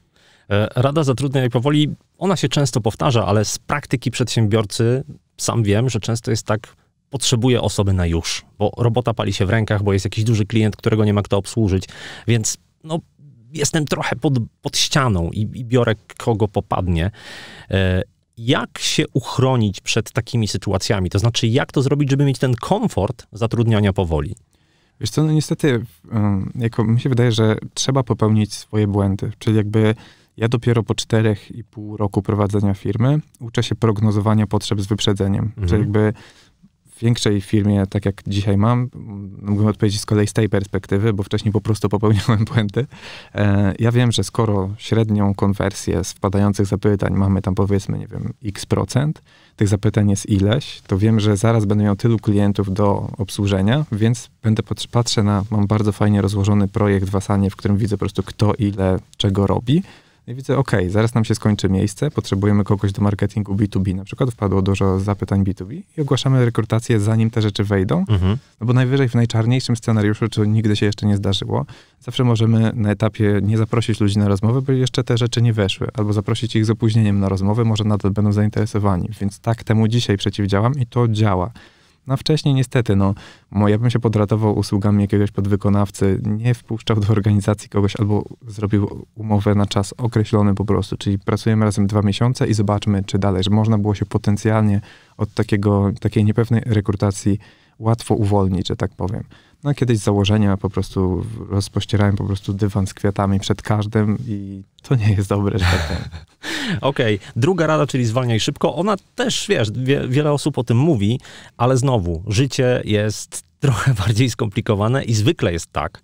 E, rada zatrudnienia jak powoli, ona się często powtarza, ale z praktyki przedsiębiorcy sam wiem, że często jest tak, potrzebuje osoby na już, bo robota pali się w rękach, bo jest jakiś duży klient, którego nie ma kto obsłużyć, więc no, jestem trochę pod, pod ścianą i, i biorę kogo popadnie. E, jak się uchronić przed takimi sytuacjami? To znaczy, jak to zrobić, żeby mieć ten komfort zatrudniania powoli? Wiesz co, no niestety, jako, mi się wydaje, że trzeba popełnić swoje błędy. Czyli jakby ja dopiero po czterech i pół roku prowadzenia firmy uczę się prognozowania potrzeb z wyprzedzeniem. Mhm. Czyli jakby większej firmie, tak jak dzisiaj mam, mógłbym odpowiedzieć z kolei z tej perspektywy, bo wcześniej po prostu popełniałem błędy. E, ja wiem, że skoro średnią konwersję z wpadających zapytań mamy tam powiedzmy, nie wiem, x procent, tych zapytań jest ileś, to wiem, że zaraz będę miał tylu klientów do obsłużenia, więc będę patrzę na, mam bardzo fajnie rozłożony projekt w Asanie, w którym widzę po prostu kto ile czego robi i widzę, ok, zaraz nam się skończy miejsce, potrzebujemy kogoś do marketingu B2B. Na przykład wpadło dużo zapytań B2B i ogłaszamy rekrutację, zanim te rzeczy wejdą, mhm. no bo najwyżej w najczarniejszym scenariuszu, czy nigdy się jeszcze nie zdarzyło, zawsze możemy na etapie nie zaprosić ludzi na rozmowę, bo jeszcze te rzeczy nie weszły, albo zaprosić ich z opóźnieniem na rozmowę, może nadal będą zainteresowani. Więc tak temu dzisiaj przeciwdziałam i to działa. Na no wcześniej niestety, no, ja bym się podratował usługami jakiegoś podwykonawcy, nie wpuszczał do organizacji kogoś albo zrobił umowę na czas określony po prostu, czyli pracujemy razem dwa miesiące i zobaczmy, czy dalej, że można było się potencjalnie od takiego, takiej niepewnej rekrutacji łatwo uwolnić, że tak powiem. No kiedyś założenia po prostu rozpościerałem po prostu dywan z kwiatami przed każdym i to nie jest dobre, że tak Okej. Okay. Druga rada, czyli zwalniaj szybko. Ona też, wiesz, wie, wiele osób o tym mówi, ale znowu, życie jest trochę bardziej skomplikowane i zwykle jest tak,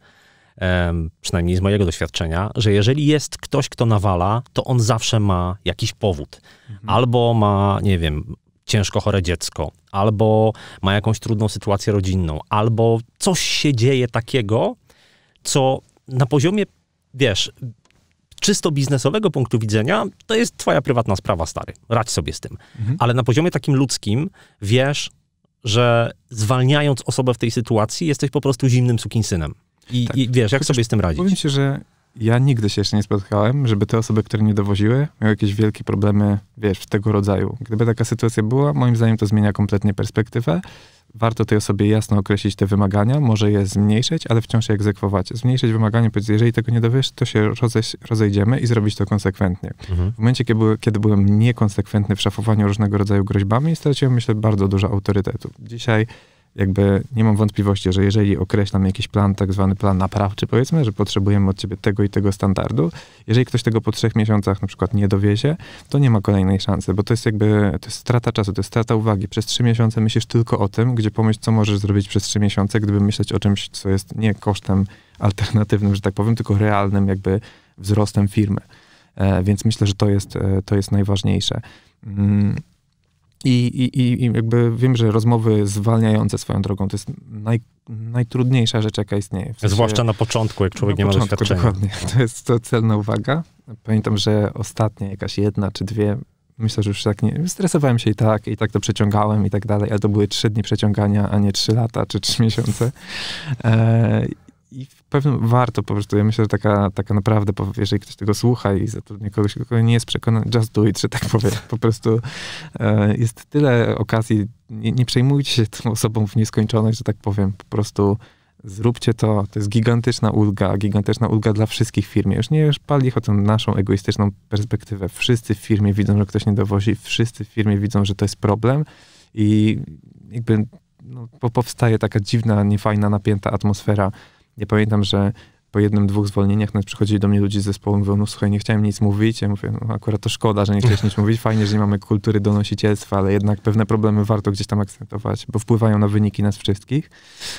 um, przynajmniej z mojego doświadczenia, że jeżeli jest ktoś, kto nawala, to on zawsze ma jakiś powód. Mhm. Albo ma, nie wiem, ciężko chore dziecko, albo ma jakąś trudną sytuację rodzinną, albo coś się dzieje takiego, co na poziomie, wiesz, czysto biznesowego punktu widzenia, to jest twoja prywatna sprawa, stary. Radź sobie z tym. Mhm. Ale na poziomie takim ludzkim wiesz, że zwalniając osobę w tej sytuacji, jesteś po prostu zimnym sukinsynem. I, tak. i wiesz, jak Chociaż sobie z tym radzić. Powiem ci, że ja nigdy się jeszcze nie spotkałem, żeby te osoby, które nie dowoziły, miały jakieś wielkie problemy, wiesz, tego rodzaju. Gdyby taka sytuacja była, moim zdaniem to zmienia kompletnie perspektywę. Warto tej osobie jasno określić te wymagania, może je zmniejszyć, ale wciąż je egzekwować. Zmniejszyć wymagania, powiedzieć, jeżeli tego nie dowiesz, to się rozejdziemy i zrobić to konsekwentnie. Mhm. W momencie, kiedy, kiedy byłem niekonsekwentny w szafowaniu różnego rodzaju groźbami, straciłem, myślę, bardzo dużo autorytetu. Dzisiaj jakby nie mam wątpliwości, że jeżeli określam jakiś plan, tak zwany plan naprawczy, powiedzmy, że potrzebujemy od ciebie tego i tego standardu, jeżeli ktoś tego po trzech miesiącach na przykład nie dowiezie, to nie ma kolejnej szansy, bo to jest jakby, to jest strata czasu, to jest strata uwagi. Przez trzy miesiące myślisz tylko o tym, gdzie pomyśl, co możesz zrobić przez trzy miesiące, gdyby myśleć o czymś, co jest nie kosztem alternatywnym, że tak powiem, tylko realnym jakby wzrostem firmy. E, więc myślę, że to jest, e, to jest najważniejsze. Mm i, i, I jakby wiem, że rozmowy zwalniające swoją drogą to jest naj, najtrudniejsza rzecz, jaka istnieje. W sensie, Zwłaszcza na początku, jak człowiek nie ma początku, doświadczenia. Dokładnie. To jest to celna uwaga. Pamiętam, że ostatnia jakaś jedna czy dwie, myślę, że już tak nie, stresowałem się i tak, i tak to przeciągałem i tak dalej, ale to były trzy dni przeciągania, a nie trzy lata czy trzy miesiące. E, I pewno warto po prostu, ja myślę, że taka, taka naprawdę, jeżeli ktoś tego słucha i zatrudnia kogoś, kogo nie jest przekonany, just do it, że tak powiem. Po prostu e, jest tyle okazji, nie, nie przejmujcie się tą osobą w nieskończoność, że tak powiem. Po prostu zróbcie to, to jest gigantyczna ulga, gigantyczna ulga dla wszystkich w firmie. Już nie już pali o tę naszą egoistyczną perspektywę. Wszyscy w firmie widzą, że ktoś nie dowozi, wszyscy w firmie widzą, że to jest problem i jakby no, powstaje taka dziwna, niefajna, napięta atmosfera ja pamiętam, że po jednym, dwóch zwolnieniach nawet przychodzili do mnie ludzie z zespołem, mówią, no słuchaj, nie chciałem nic mówić. Ja mówię, no akurat to szkoda, że nie chciałeś nic mówić. Fajnie, że nie mamy kultury donosicielstwa, ale jednak pewne problemy warto gdzieś tam akcentować, bo wpływają na wyniki nas wszystkich.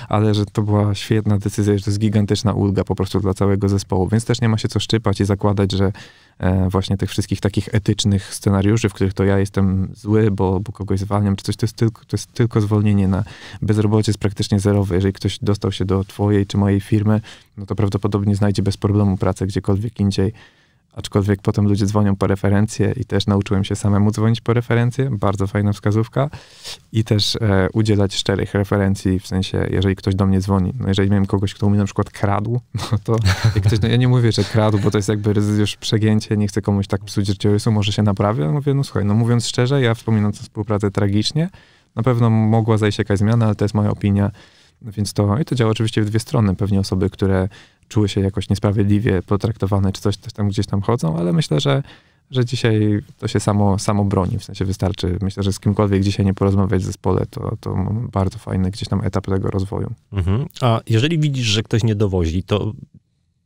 Ale że to była świetna decyzja, że to jest gigantyczna ulga po prostu dla całego zespołu. Więc też nie ma się co szczypać i zakładać, że E, właśnie tych wszystkich takich etycznych scenariuszy, w których to ja jestem zły, bo, bo kogoś zwalniam czy coś, to jest, tylko, to jest tylko zwolnienie na bezrobocie jest praktycznie zerowe. Jeżeli ktoś dostał się do twojej czy mojej firmy, no to prawdopodobnie znajdzie bez problemu pracę gdziekolwiek indziej aczkolwiek potem ludzie dzwonią po referencje i też nauczyłem się samemu dzwonić po referencje, bardzo fajna wskazówka i też e, udzielać szczerych referencji, w sensie, jeżeli ktoś do mnie dzwoni, no jeżeli miałem kogoś, kto mi na przykład kradł, no to ktoś, no ja nie mówię, że kradł, bo to jest jakby już przegięcie, nie chcę komuś tak psuć życiorysu, może się naprawia, mówię, no słuchaj, no mówiąc szczerze, ja wspominam tę współpracę tragicznie, na pewno mogła zajść jakaś zmiana, ale to jest moja opinia, więc to, i to działa oczywiście w dwie strony. Pewnie osoby, które czuły się jakoś niesprawiedliwie potraktowane, czy coś, coś tam gdzieś tam chodzą, ale myślę, że, że dzisiaj to się samo, samo broni. W sensie wystarczy, myślę, że z kimkolwiek dzisiaj nie porozmawiać w zespole, to, to bardzo fajny gdzieś tam etap tego rozwoju. Mhm. A jeżeli widzisz, że ktoś nie dowozi, to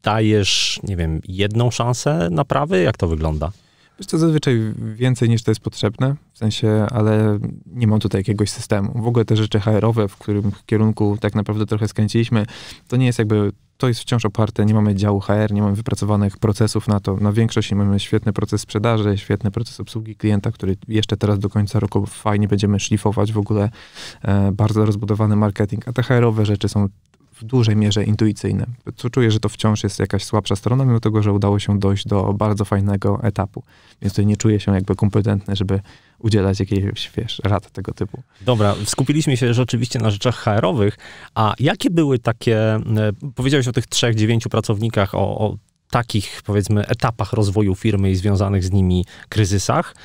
dajesz, nie wiem, jedną szansę naprawy? Jak to wygląda? Wiesz co, zazwyczaj więcej niż to jest potrzebne, w sensie, ale nie mam tutaj jakiegoś systemu. W ogóle te rzeczy HR-owe, w którym kierunku tak naprawdę trochę skręciliśmy, to nie jest jakby, to jest wciąż oparte, nie mamy działu HR, nie mamy wypracowanych procesów na to. Na większość mamy świetny proces sprzedaży, świetny proces obsługi klienta, który jeszcze teraz do końca roku fajnie będziemy szlifować, w ogóle e, bardzo rozbudowany marketing, a te HR-owe rzeczy są w dużej mierze intuicyjne. Czuję, że to wciąż jest jakaś słabsza strona, mimo tego, że udało się dojść do bardzo fajnego etapu. Więc tutaj nie czuję się jakby kompetentny, żeby udzielać jakiejś, wiesz, rad tego typu. Dobra, skupiliśmy się rzeczywiście na rzeczach HR-owych, a jakie były takie, e, powiedziałeś o tych trzech, dziewięciu pracownikach, o, o takich powiedzmy etapach rozwoju firmy i związanych z nimi kryzysach.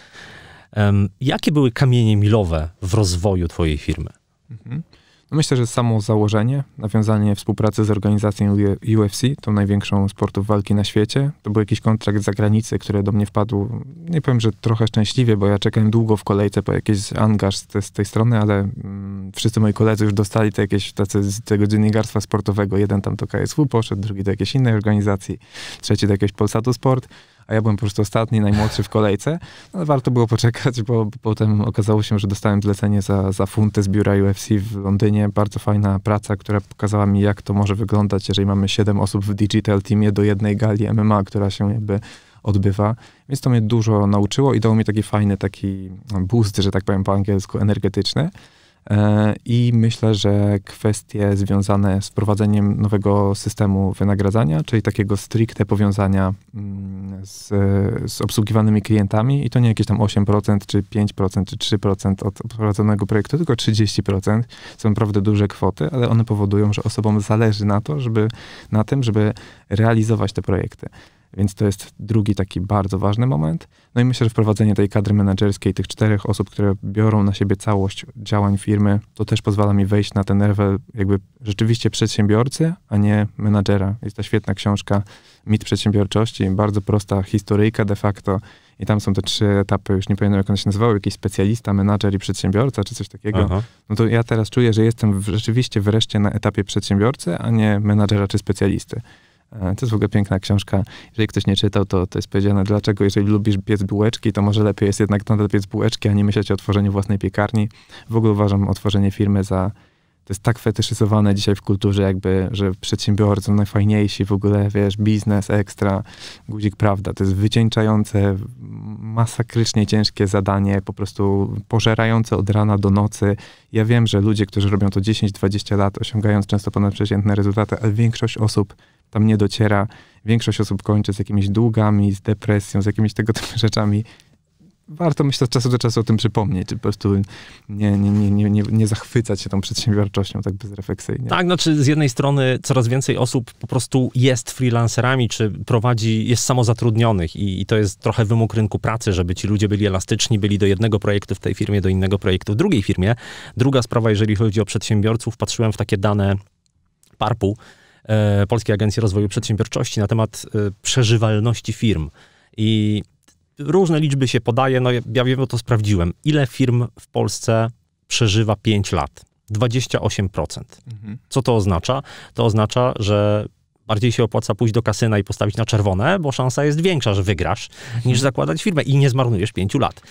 jakie były kamienie milowe w rozwoju twojej firmy? Mhm. Myślę, że samo założenie, nawiązanie współpracy z organizacją UFC, e- tą największą sportów walki na świecie, to był jakiś kontrakt z zagranicy, który do mnie wpadł, nie powiem, że trochę szczęśliwie, bo ja czekałem długo w kolejce po jakiś angaż z, z tej strony, ale mm, wszyscy moi koledzy już dostali te jakieś tacy z tego dziennikarstwa sportowego. Jeden tam do KSW poszedł, drugi do jakiejś innej organizacji, trzeci do jakiegoś Polsatu Sport a ja byłem po prostu ostatni, najmłodszy w kolejce. No, warto było poczekać, bo, potem okazało się, że dostałem zlecenie za, za funtę z biura UFC w Londynie. Bardzo fajna praca, która pokazała mi, jak to może wyglądać, jeżeli mamy 7 osób w digital teamie do jednej gali MMA, która się jakby odbywa. Więc to mnie dużo nauczyło i dało mi taki fajny taki boost, że tak powiem po angielsku, energetyczny. E, I myślę, że kwestie związane z wprowadzeniem nowego systemu wynagradzania, czyli takiego stricte powiązania mm, z, z obsługiwanymi klientami, i to nie jakieś tam 8%, czy 5%, czy 3% od prowadzonego projektu, tylko 30%. Są naprawdę duże kwoty, ale one powodują, że osobom zależy na to, żeby na tym, żeby realizować te projekty. Więc to jest drugi taki bardzo ważny moment. No i myślę, że wprowadzenie tej kadry menedżerskiej, tych czterech osób, które biorą na siebie całość działań firmy, to też pozwala mi wejść na ten level jakby rzeczywiście przedsiębiorcy, a nie menadżera. Jest ta świetna książka Mit Przedsiębiorczości, bardzo prosta historyjka de facto i tam są te trzy etapy, już nie pamiętam jak one się nazywały, jakiś specjalista, menadżer i przedsiębiorca, czy coś takiego. Aha. No to ja teraz czuję, że jestem w, rzeczywiście wreszcie na etapie przedsiębiorcy, a nie menadżera czy specjalisty. E, to jest w ogóle piękna książka. Jeżeli ktoś nie czytał, to, to jest powiedziane, dlaczego jeżeli lubisz piec bułeczki, to może lepiej jest jednak nadal piec bułeczki, a nie myśleć o tworzeniu własnej piekarni. W ogóle uważam otworzenie firmy za... To jest tak fetyszyzowane dzisiaj w kulturze jakby, że przedsiębiorcy są no najfajniejsi w ogóle, wiesz, biznes, ekstra, guzik prawda. To jest wycieńczające, masakrycznie ciężkie zadanie, po prostu pożerające od rana do nocy. Ja wiem, że ludzie, którzy robią to 10-20 lat, osiągając często ponadprzeciętne rezultaty, ale większość osób tam nie dociera. Większość osób kończy z jakimiś długami, z depresją, z jakimiś tego typu rzeczami. Warto myślę od czasu do czasu o tym przypomnieć, czy po prostu nie, nie, nie, nie, nie, nie zachwycać się tą przedsiębiorczością tak bezrefleksyjnie. Tak, znaczy z jednej strony coraz więcej osób po prostu jest freelancerami, czy prowadzi, jest samozatrudnionych i, i to jest trochę wymóg rynku pracy, żeby ci ludzie byli elastyczni, byli do jednego projektu w tej firmie, do innego projektu w drugiej firmie. Druga sprawa, jeżeli chodzi o przedsiębiorców, patrzyłem w takie dane parpu, E, Polskiej Agencji Rozwoju Przedsiębiorczości na temat e, przeżywalności firm. I różne liczby się podaje, no ja wiem, bo to sprawdziłem. Ile firm w Polsce przeżywa 5 lat? 28%. Mhm. Co to oznacza? To oznacza, że bardziej się opłaca pójść do kasyna i postawić na czerwone, bo szansa jest większa, że wygrasz, mhm. niż zakładać firmę i nie zmarnujesz 5 lat.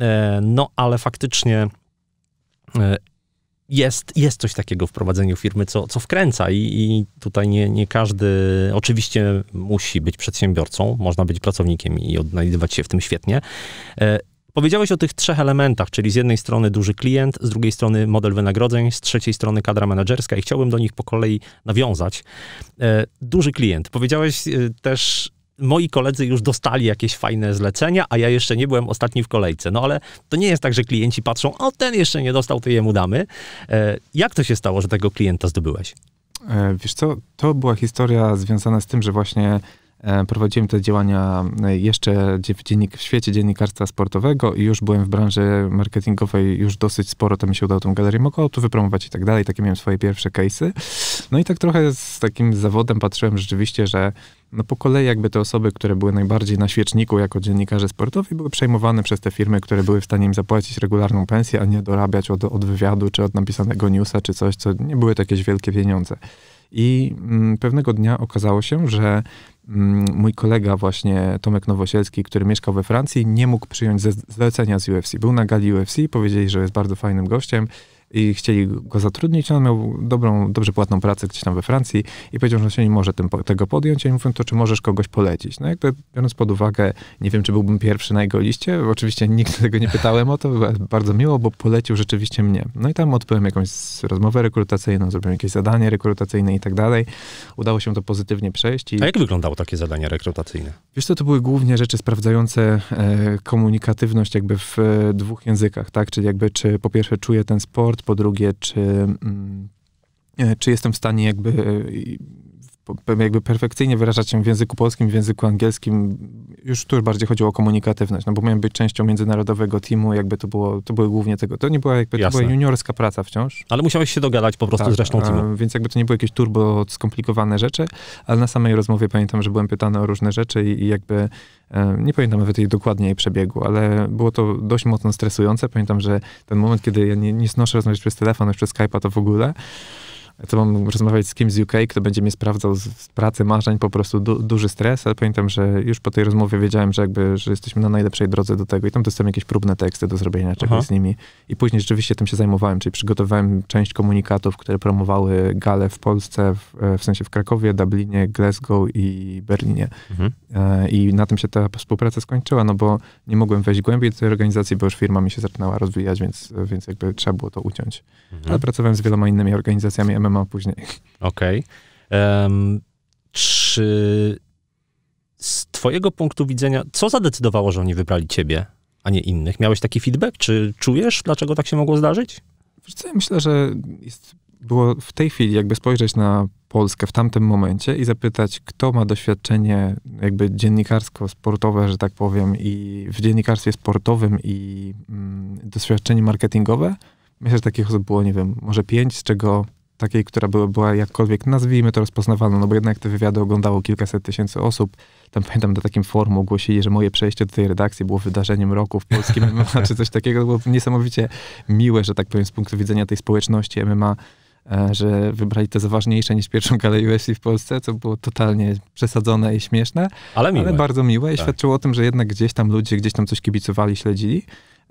E, no ale faktycznie jest, jest coś takiego w prowadzeniu firmy, co, co wkręca I, i, tutaj nie, nie każdy oczywiście musi być przedsiębiorcą, można być pracownikiem i odnajdywać się w tym świetnie. E, powiedziałeś o tych trzech elementach, czyli z jednej strony duży klient, z drugiej strony model wynagrodzeń, z trzeciej strony kadra menedżerska i chciałbym do nich po kolei nawiązać. E, duży klient. Powiedziałeś e, też moi koledzy już dostali jakieś fajne zlecenia, a ja jeszcze nie byłem ostatni w kolejce. No ale to nie jest tak, że klienci patrzą, o ten jeszcze nie dostał, to jemu damy. E, jak to się stało, że tego klienta zdobyłeś? E, wiesz co, to była historia związana z tym, że właśnie E, prowadziłem te działania e, jeszcze w, dziennik, w świecie dziennikarstwa sportowego i już byłem w branży marketingowej już dosyć sporo, tam mi się udało tą galerię tu wypromować i tak dalej. Takie miałem swoje pierwsze case'y. No i tak trochę z takim zawodem patrzyłem rzeczywiście, że no po kolei jakby te osoby, które były najbardziej na świeczniku jako dziennikarze sportowi, były przejmowane przez te firmy, które były w stanie im zapłacić regularną pensję, a nie dorabiać od, od wywiadu, czy od napisanego newsa, czy coś, co nie były takie wielkie pieniądze. I mm, pewnego dnia okazało się, że Mm, mój kolega właśnie Tomek Nowosielski, który mieszkał we Francji, nie mógł przyjąć zlecenia z UFC. Był na gali UFC, powiedzieli, że jest bardzo fajnym gościem i chcieli go zatrudnić. No, on miał dobrą, dobrze płatną pracę gdzieś tam we Francji i powiedział, że on się nie może tym, tego podjąć. Ja mówię, to czy możesz kogoś polecić? No jakby biorąc pod uwagę, nie wiem, czy byłbym pierwszy na jego liście, oczywiście nigdy tego nie pytałem o to, bardzo miło, bo polecił rzeczywiście mnie. No i tam odbyłem jakąś rozmowę rekrutacyjną, zrobiłem jakieś zadanie rekrutacyjne i tak dalej. Udało się to pozytywnie przejść. I... A jak wyglądało takie zadanie rekrutacyjne? Wiesz co, to były głównie rzeczy sprawdzające e, komunikatywność jakby w e, dwóch językach, tak? Czyli jakby czy po pierwsze czuję ten sport, po drugie, czy, mm, e, czy jestem w stanie jakby e, jakby perfekcyjnie wyrażać się w języku polskim, w języku angielskim. Już tu już bardziej chodziło o komunikatywność, no bo miałem być częścią międzynarodowego teamu, jakby to było, to były głównie tego. To nie była jakby, to była juniorska praca wciąż. Ale musiałeś się dogadać po prostu tak, z resztą teamu. Więc jakby to nie były jakieś turbo skomplikowane rzeczy, ale na samej rozmowie pamiętam, że byłem pytany o różne rzeczy i, i jakby e, nie pamiętam nawet jej dokładnie jej przebiegu, ale było to dość mocno stresujące. Pamiętam, że ten moment, kiedy ja nie, nie snoszę rozmawiać przez telefon, już przez Skype'a to w ogóle, to mam rozmawiać z kimś z UK, kto będzie mnie sprawdzał z, z pracy, marzeń, po prostu du, duży stres, ale pamiętam, że już po tej rozmowie wiedziałem, że jakby, że jesteśmy na najlepszej drodze do tego i tam dostałem jakieś próbne teksty do zrobienia czegoś Aha. z nimi i później rzeczywiście tym się zajmowałem, czyli przygotowałem część komunikatów, które promowały gale w Polsce, w, w sensie w Krakowie, Dublinie, Glasgow i Berlinie mhm. E, i na tym się ta współpraca skończyła, no bo nie mogłem wejść głębiej do tej organizacji, bo już firma mi się zaczynała rozwijać, więc, więc jakby trzeba było to uciąć. Mhm. Ale pracowałem z wieloma innymi organizacjami MMA, ma później. Okej. Okay. Um, czy z twojego punktu widzenia, co zadecydowało, że oni wybrali ciebie, a nie innych? Miałeś taki feedback? Czy czujesz, dlaczego tak się mogło zdarzyć? Co, ja myślę, że jest, było w tej chwili jakby spojrzeć na Polskę w tamtym momencie i zapytać, kto ma doświadczenie jakby dziennikarsko-sportowe, że tak powiem, i w dziennikarstwie sportowym i mm, doświadczenie marketingowe. Myślę, że takich osób było, nie wiem, może pięć, z czego takiej, która była, była jakkolwiek, nazwijmy to rozpoznawalna, no bo jednak te wywiady oglądało kilkaset tysięcy osób. Tam pamiętam, na takim forum ogłosili, że moje przejście do tej redakcji było wydarzeniem roku w polskim MMA, czy coś takiego. Było niesamowicie miłe, że tak powiem, z punktu widzenia tej społeczności MMA, e, że wybrali to za ważniejsze niż pierwszą galę UFC w Polsce, co było totalnie przesadzone i śmieszne. Ale miłe. Ale bardzo miłe i tak. świadczyło o tym, że jednak gdzieś tam ludzie, gdzieś tam coś kibicowali, śledzili.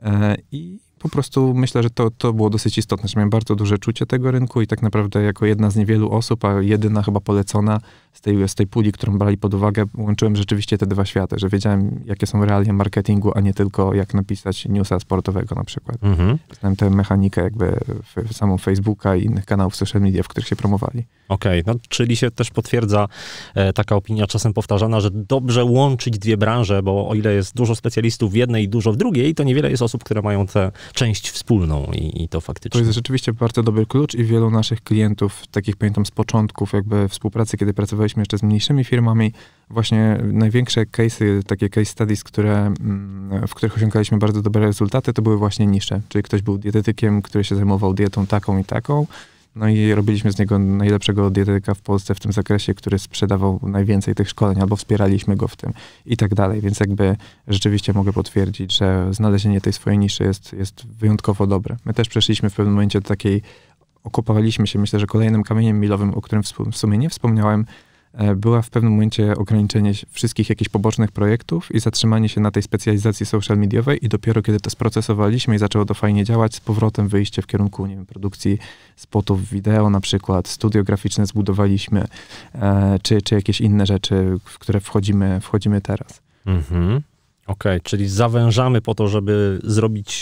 E, I po prostu myślę, że to, to było dosyć istotne, że miałem bardzo duże czucie tego rynku i tak naprawdę jako jedna z niewielu osób, a jedyna chyba polecona, z tej, z tej puli, którą brali pod uwagę, łączyłem rzeczywiście te dwa światy, że wiedziałem, jakie są realia marketingu, a nie tylko jak napisać newsa sportowego na przykład. Mhm. Znałem tę mechanikę jakby w, w samą Facebooka i innych kanałów social media, w których się promowali. Okej, okay. no, czyli się też potwierdza e, taka opinia czasem powtarzana, że dobrze łączyć dwie branże, bo o ile jest dużo specjalistów w jednej i dużo w drugiej, to niewiele jest osób, które mają tę część wspólną i, i to faktycznie. To jest rzeczywiście bardzo dobry klucz i wielu naszych klientów, takich pamiętam z początków jakby współpracy, kiedy pracowałem pracowaliśmy jeszcze z mniejszymi firmami. Właśnie największe case'y, takie case studies, które, mm, w których osiągaliśmy bardzo dobre rezultaty, to były właśnie nisze. Czyli ktoś był dietetykiem, który się zajmował dietą taką i taką. No i robiliśmy z niego najlepszego dietetyka w Polsce w tym zakresie, który sprzedawał najwięcej tych szkoleń, albo wspieraliśmy go w tym i tak dalej. Więc jakby rzeczywiście mogę potwierdzić, że znalezienie tej swojej niszy jest, jest wyjątkowo dobre. My też przeszliśmy w pewnym momencie do takiej okupowaliśmy się, myślę, że kolejnym kamieniem milowym, o którym w sumie nie wspomniałem, E, była w pewnym momencie ograniczenie wszystkich jakichś pobocznych projektów i zatrzymanie się na tej specjalizacji social mediowej i dopiero kiedy to sprocesowaliśmy i zaczęło to fajnie działać, z powrotem wyjście w kierunku, nie wiem, produkcji spotów wideo na przykład, studio graficzne zbudowaliśmy, e, czy, czy jakieś inne rzeczy, w które wchodzimy, wchodzimy teraz. Mhm. Okej, okay, czyli zawężamy po to, żeby zrobić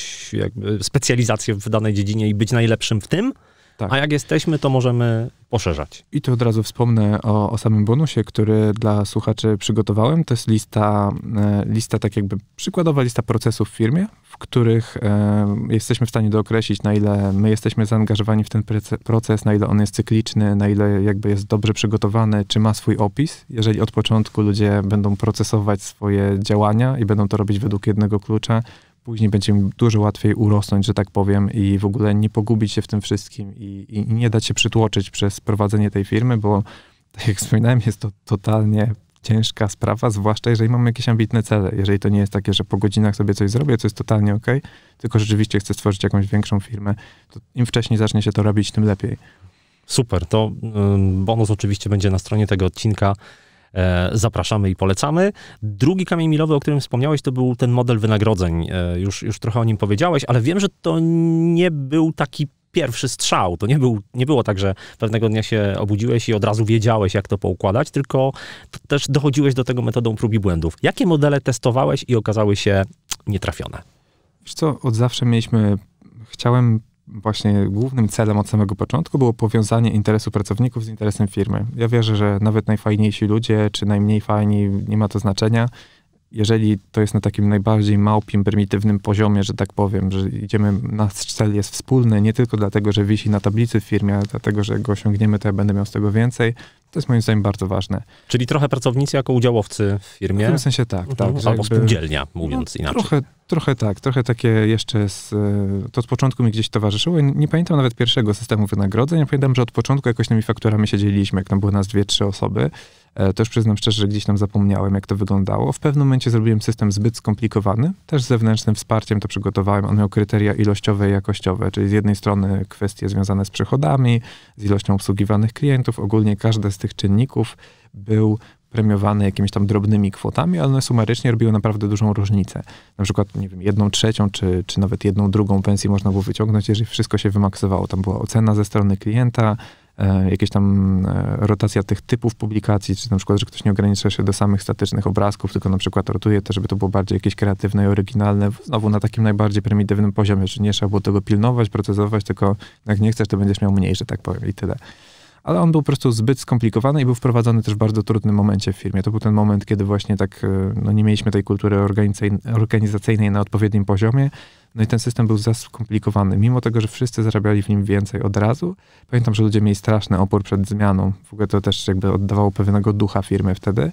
specjalizację w danej dziedzinie i być najlepszym w tym? Tak. A jak jesteśmy, to możemy poszerzać. I tu od razu wspomnę o, o samym bonusie, który dla słuchaczy przygotowałem. To jest lista, e, lista tak jakby przykładowa lista procesów w firmie, w których e, jesteśmy w stanie dookreślić, na ile my jesteśmy zaangażowani w ten proces, na ile on jest cykliczny, na ile jakby jest dobrze przygotowany, czy ma swój opis. Jeżeli od początku ludzie będą procesować swoje działania i będą to robić według jednego klucza, później będzie mi dużo łatwiej urosnąć, że tak powiem, i w ogóle nie pogubić się w tym wszystkim i, i nie dać się przytłoczyć przez prowadzenie tej firmy, bo tak jak wspominałem, jest to totalnie ciężka sprawa, zwłaszcza jeżeli mamy jakieś ambitne cele. Jeżeli to nie jest takie, że po godzinach sobie coś zrobię, co jest totalnie ok, tylko rzeczywiście chcę stworzyć jakąś większą firmę, to im wcześniej zacznie się to robić, tym lepiej. Super, to bonus oczywiście będzie na stronie tego odcinka. E, zapraszamy i polecamy. Drugi kamień milowy, o którym wspomniałeś, to był ten model wynagrodzeń. E, już, już trochę o nim powiedziałeś, ale wiem, że to nie był taki pierwszy strzał. To nie, był, nie było tak, że pewnego dnia się obudziłeś i od razu wiedziałeś, jak to poukładać, tylko też dochodziłeś do tego metodą prób i błędów. Jakie modele testowałeś i okazały się nietrafione? Wiesz co, od zawsze mieliśmy, chciałem właśnie głównym celem od samego początku było powiązanie interesu pracowników z interesem firmy. Ja wierzę, że nawet najfajniejsi ludzie, czy najmniej fajni, nie ma to znaczenia, jeżeli to jest na takim najbardziej małpim, prymitywnym poziomie, że tak powiem, że idziemy, nasz cel jest wspólny, nie tylko dlatego, że wisi na tablicy w firmie, ale dlatego, że go osiągniemy, to ja będę miał z tego więcej, to jest moim zdaniem bardzo ważne. Czyli trochę pracownicy jako udziałowcy w firmie? W tym sensie tak, mhm. tak. Mhm. Albo spółdzielnia, mówiąc no, inaczej. Trochę, trochę tak, trochę takie jeszcze z, e, to od początku mi gdzieś towarzyszyło. Nie pamiętam nawet pierwszego systemu wynagrodzeń, ja pamiętam, że od początku jakoś tymi fakturami się dzieliliśmy, jak tam było nas dwie, trzy osoby. E, też przyznam szczerze, że gdzieś tam zapomniałem, jak to wyglądało. W pewnym momencie zrobiłem system zbyt skomplikowany. Też z zewnętrznym wsparciem to przygotowałem. On miał kryteria ilościowe i jakościowe, czyli z jednej strony kwestie związane z przychodami, z ilością obsługiwanych klientów. Ogólnie każdy z tych czynników był premiowany jakimiś tam drobnymi kwotami, ale one sumarycznie robiły naprawdę dużą różnicę. Na przykład, nie wiem, jedną trzecią, czy, czy nawet jedną drugą pensję można było wyciągnąć, jeżeli wszystko się wymaksowało. Tam była ocena ze strony klienta, E, jakieś tam e, rotacja tych typów publikacji, czy na przykład, że ktoś nie ogranicza się do samych statycznych obrazków, tylko na przykład rotuje to, żeby to było bardziej jakieś kreatywne i oryginalne, znowu na takim najbardziej prymitywnym poziomie, że nie trzeba było tego pilnować, procesować, tylko jak nie chcesz, to będziesz miał mniej, że tak powiem i tyle ale on był po prostu zbyt skomplikowany i był wprowadzony też w bardzo trudnym momencie w firmie. To był ten moment, kiedy właśnie tak, e, no nie mieliśmy tej kultury organizacyjnej na odpowiednim poziomie, no i ten system był skomplikowany. Mimo tego, że wszyscy zarabiali w nim więcej od razu, pamiętam, że ludzie mieli straszny opór przed zmianą. W ogóle to też jakby oddawało pewnego ducha firmy wtedy.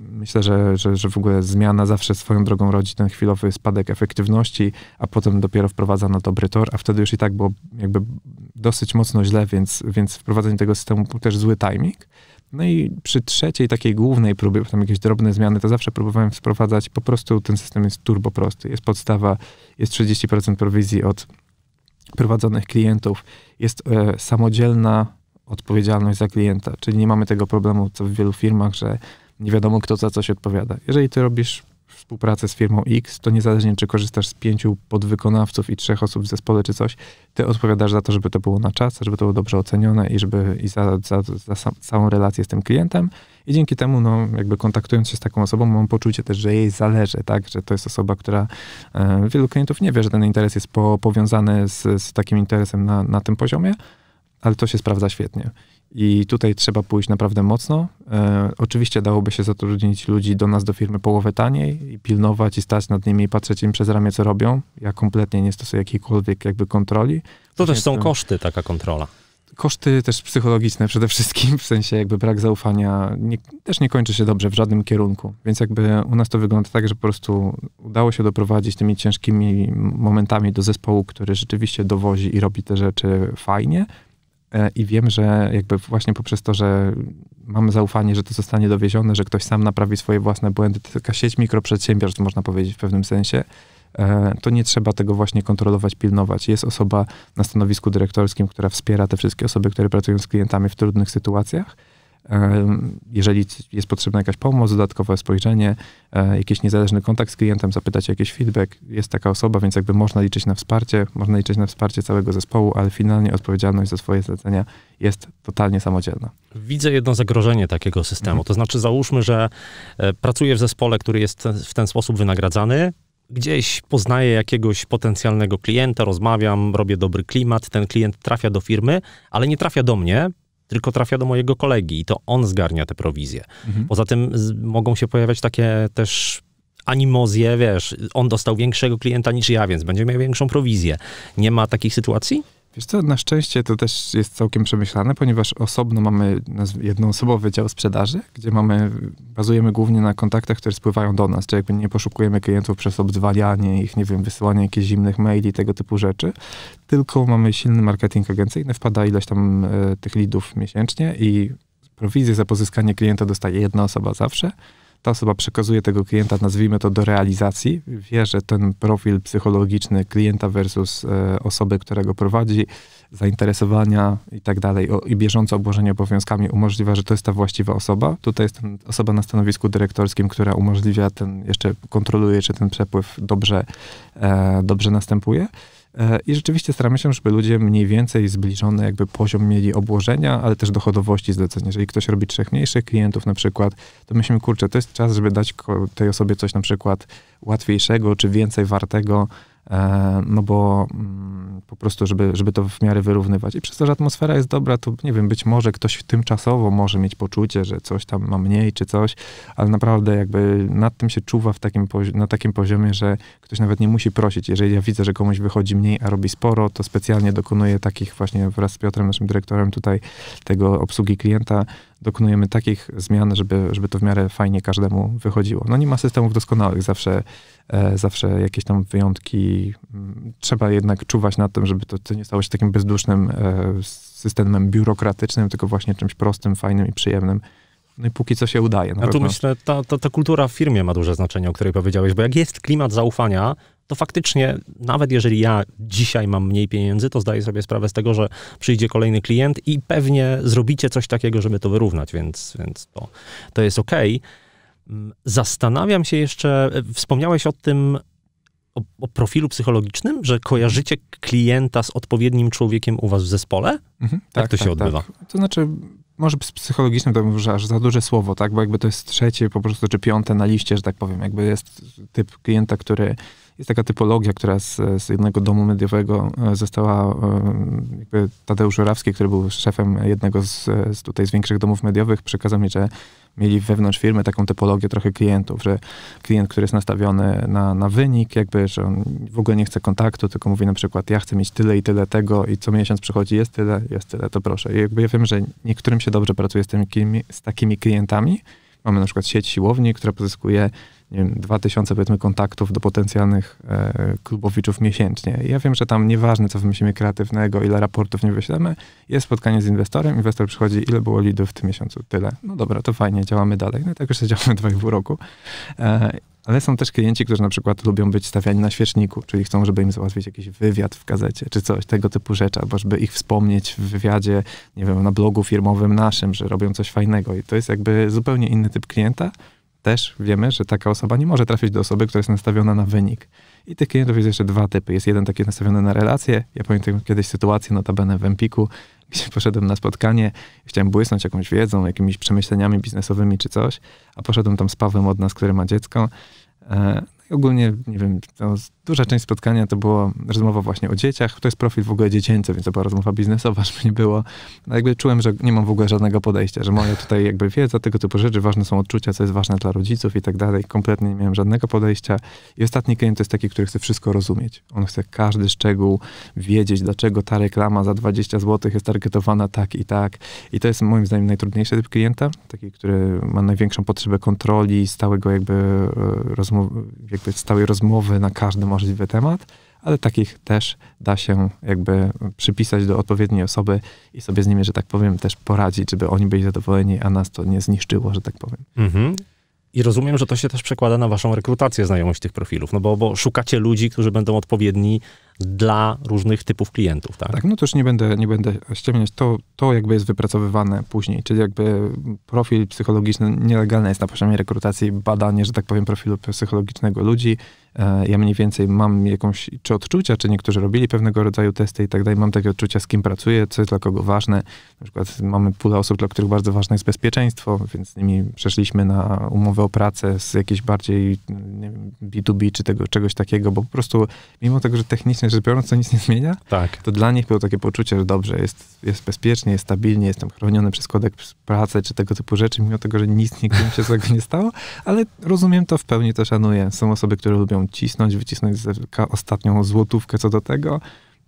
Myślę, że, że, że w ogóle zmiana zawsze swoją drogą rodzi ten chwilowy spadek efektywności, a potem dopiero wprowadza na dobry tor, a wtedy już i tak było jakby dosyć mocno źle, więc, więc wprowadzenie tego systemu był też zły timing. No i przy trzeciej takiej głównej próbie, tam jakieś drobne zmiany, to zawsze próbowałem wprowadzać, po prostu ten system jest turbo prosty, jest podstawa, jest 30% prowizji od prowadzonych klientów, jest e, samodzielna odpowiedzialność za klienta, czyli nie mamy tego problemu, co w wielu firmach, że nie wiadomo kto za coś odpowiada. Jeżeli ty robisz współpracę z firmą X, to niezależnie czy korzystasz z pięciu podwykonawców i trzech osób w zespole czy coś, ty odpowiadasz za to, żeby to było na czas, żeby to było dobrze ocenione i żeby i za, za, za sam, całą relację z tym klientem. I dzięki temu, no, jakby kontaktując się z taką osobą, mam poczucie też, że jej zależy, tak, że to jest osoba, która e, wielu klientów nie wie, że ten interes jest po, powiązany z, z takim interesem na, na tym poziomie, ale to się sprawdza świetnie. I tutaj trzeba pójść naprawdę mocno. E, oczywiście dałoby się zatrudnić ludzi do nas, do firmy połowę taniej i pilnować i stać nad nimi i patrzeć im przez ramię, co robią. Ja kompletnie nie stosuję jakiejkolwiek jakby kontroli. To też są koszty, taka kontrola koszty też psychologiczne przede wszystkim, w sensie jakby brak zaufania nie, też nie kończy się dobrze w żadnym kierunku. Więc jakby u nas to wygląda tak, że po prostu udało się doprowadzić tymi ciężkimi momentami do zespołu, który rzeczywiście dowozi i robi te rzeczy fajnie, E, i wiem, że jakby właśnie poprzez to, że mam zaufanie, że to zostanie dowiezione, że ktoś sam naprawi swoje własne błędy, to taka sieć mikroprzedsiębiorstw, można powiedzieć w pewnym sensie, e, to nie trzeba tego właśnie kontrolować, pilnować. Jest osoba na stanowisku dyrektorskim, która wspiera te wszystkie osoby, które pracują z klientami w trudnych sytuacjach jeżeli jest potrzebna jakaś pomoc, dodatkowe spojrzenie, e, jakiś niezależny kontakt z klientem, zapytać jakieś jakiś feedback, jest taka osoba, więc jakby można liczyć na wsparcie, można liczyć na wsparcie całego zespołu, ale finalnie odpowiedzialność za swoje zlecenia jest totalnie samodzielna. Widzę jedno zagrożenie takiego systemu. Mhm. To znaczy, załóżmy, że e, pracuję w zespole, który jest w ten sposób wynagradzany, gdzieś poznaję jakiegoś potencjalnego klienta, rozmawiam, robię dobry klimat, ten klient trafia do firmy, ale nie trafia do mnie, tylko trafia do mojego kolegi i to on zgarnia te prowizje. Mhm. Poza tym mogą się pojawiać takie też animozje, wiesz, on dostał większego klienta niż ja, więc będzie miał większą prowizję. Nie ma takich sytuacji? Wiesz co, na szczęście to też jest całkiem przemyślane, ponieważ osobno mamy jednoosobowy dział sprzedaży, gdzie mamy, bazujemy głównie na kontaktach, które spływają do nas, czyli jakby nie poszukujemy klientów przez obdzwanianie ich, nie wiem, wysyłanie jakichś zimnych maili, tego typu rzeczy, tylko mamy silny marketing agencyjny, wpada ilość tam e, tych lidów miesięcznie i prowizję za pozyskanie klienta dostaje jedna osoba zawsze, ta osoba przekazuje tego klienta, nazwijmy to, do realizacji, wie, że ten profil psychologiczny klienta versus e, osoby, którego prowadzi, zainteresowania i tak dalej, o, i bieżące obłożenie obowiązkami umożliwia, że to jest ta właściwa osoba. Tutaj jest ten, osoba na stanowisku dyrektorskim, która umożliwia ten, jeszcze kontroluje, czy ten przepływ dobrze, e, dobrze następuje. E, I rzeczywiście staramy się, żeby ludzie mniej więcej zbliżony jakby poziom mieli obłożenia, ale też dochodowości zlecenia. Jeżeli ktoś robi trzech mniejszych klientów na przykład, to myślimy, kurczę, to jest czas, żeby dać tej osobie coś na przykład łatwiejszego czy więcej wartego, E, no bo mm, po prostu, żeby, żeby to w miarę wyrównywać. I przez to, że atmosfera jest dobra, to nie wiem, być może ktoś tymczasowo może mieć poczucie, że coś tam ma mniej czy coś, ale naprawdę jakby nad tym się czuwa w takim, na takim poziomie, że ktoś nawet nie musi prosić. Jeżeli ja widzę, że komuś wychodzi mniej, a robi sporo, to specjalnie dokonuję takich właśnie wraz z Piotrem, naszym dyrektorem tutaj tego obsługi klienta, dokonujemy takich zmian, żeby, żeby to w miarę fajnie każdemu wychodziło. No nie ma systemów doskonałych, zawsze, e, zawsze jakieś tam wyjątki. Mm, trzeba jednak czuwać nad tym, żeby to, to nie stało się takim bezdusznym e, systemem biurokratycznym, tylko właśnie czymś prostym, fajnym i przyjemnym. No i póki co się udaje. A tu myślę, ta, ta, ta kultura w firmie ma duże znaczenie, o której powiedziałeś, bo jak jest klimat zaufania, to faktycznie, nawet jeżeli ja dzisiaj mam mniej pieniędzy, to zdaję sobie sprawę z tego, że przyjdzie kolejny klient i pewnie zrobicie coś takiego, żeby to wyrównać, więc, więc to, to jest ok. Mm, zastanawiam się jeszcze, e, wspomniałeś o tym, o, o, profilu psychologicznym, że kojarzycie klienta z odpowiednim człowiekiem u was w zespole? Mhm, tak, Jak to tak, się tak, odbywa? Tak. To znaczy, może psychologicznym to może aż za duże słowo, tak? Bo jakby to jest trzecie po prostu, czy piąte na liście, że tak powiem. Jakby jest typ klienta, który jest taka typologia, która z, z jednego domu mediowego e, została, e, jakby Tadeusz Żurawski, który był szefem jednego z, z tutaj z większych domów mediowych, przekazał mi, że mieli wewnątrz firmy taką typologię trochę klientów, że klient, który jest nastawiony na, na wynik, jakby, że on w ogóle nie chce kontaktu, tylko mówi na przykład, ja chcę mieć tyle i tyle tego i co miesiąc przychodzi, jest tyle, jest tyle, to proszę. I jakby ja wiem, że niektórym się dobrze pracuje z, tymi, z takimi klientami. Mamy na przykład sieć siłowni, która pozyskuje nie wiem, 2000 powiedzmy kontaktów do potencjalnych e, klubowiczów miesięcznie. I ja wiem, że tam nieważne co wymyślimy kreatywnego, ile raportów nie wyślemy, jest spotkanie z inwestorem, inwestor przychodzi, ile było lidów w tym miesiącu, tyle. No dobra, to fajnie, działamy dalej. No i tak już działamy dwa roku. E, ale są też klienci, którzy na przykład lubią być stawiani na świeczniku, czyli chcą, żeby im załatwić jakiś wywiad w gazecie, czy coś, tego typu rzeczy, albo żeby ich wspomnieć w wywiadzie, nie wiem, na blogu firmowym naszym, że robią coś fajnego. I to jest jakby zupełnie inny typ klienta, też wiemy, że taka osoba nie może trafić do osoby, która jest nastawiona na wynik. I tych klientów jest jeszcze dwa typy. Jest jeden taki nastawiony na relacje. Ja pamiętam kiedyś sytuację, notabene w Empiku, gdzie poszedłem na spotkanie, chciałem błysnąć jakąś wiedzą, jakimiś przemyśleniami biznesowymi czy coś, a poszedłem tam z Pawłem od nas, który ma dziecko. E, ogólnie, nie wiem, to duża część spotkania to była rozmowa właśnie o dzieciach. To jest profil w ogóle dziecięcy, więc to była rozmowa biznesowa, żeby nie było. No jakby czułem, że nie mam w ogóle żadnego podejścia, że moja tutaj jakby wiedza, tego typu rzeczy, ważne są odczucia, co jest ważne dla rodziców i tak dalej. Kompletnie nie miałem żadnego podejścia. I ostatni klient to jest taki, który chce wszystko rozumieć. On chce każdy szczegół wiedzieć, dlaczego ta reklama za 20 zł jest targetowana tak i tak. I to jest moim zdaniem najtrudniejszy typ klienta, taki, który ma największą potrzebę kontroli, stałego jakby, e, rozmowy, jakby stałej rozmowy na każdym możliwy temat, ale takich też da się jakby przypisać do odpowiedniej osoby i sobie z nimi, że tak powiem, też poradzić, żeby oni byli zadowoleni, a nas to nie zniszczyło, że tak powiem. Mhm. I rozumiem, że to się też przekłada na waszą rekrutację, znajomość tych profilów, no bo, bo szukacie ludzi, którzy będą odpowiedni dla różnych typów klientów, tak? Tak, no to już nie będę, nie będę ściemniać, to, to jakby jest wypracowywane później, czyli jakby profil psychologiczny nielegalny jest na poziomie rekrutacji badanie, że tak powiem, profilu psychologicznego ludzi E, ja mniej więcej mam jakąś, czy odczucia, czy niektórzy robili pewnego rodzaju testy i tak dalej, mam takie odczucia, z kim pracuję, co jest dla kogo ważne. Na przykład mamy pulę osób, dla których bardzo ważne jest bezpieczeństwo, więc z nimi przeszliśmy na umowę o pracę z jakiejś bardziej wiem, B2B czy tego, czegoś takiego, bo po prostu mimo tego, że technicznie rzecz biorąc to nic nie zmienia, tak. to dla nich było takie poczucie, że dobrze, jest, jest bezpiecznie, jest stabilnie, jestem chroniony przez kodeks pracy czy tego typu rzeczy, mimo tego, że nic nigdy mi się złego nie stało, ale rozumiem to w pełni, to szanuję. Są osoby, które lubią cisnąć, wycisnąć ostatnią złotówkę co do tego.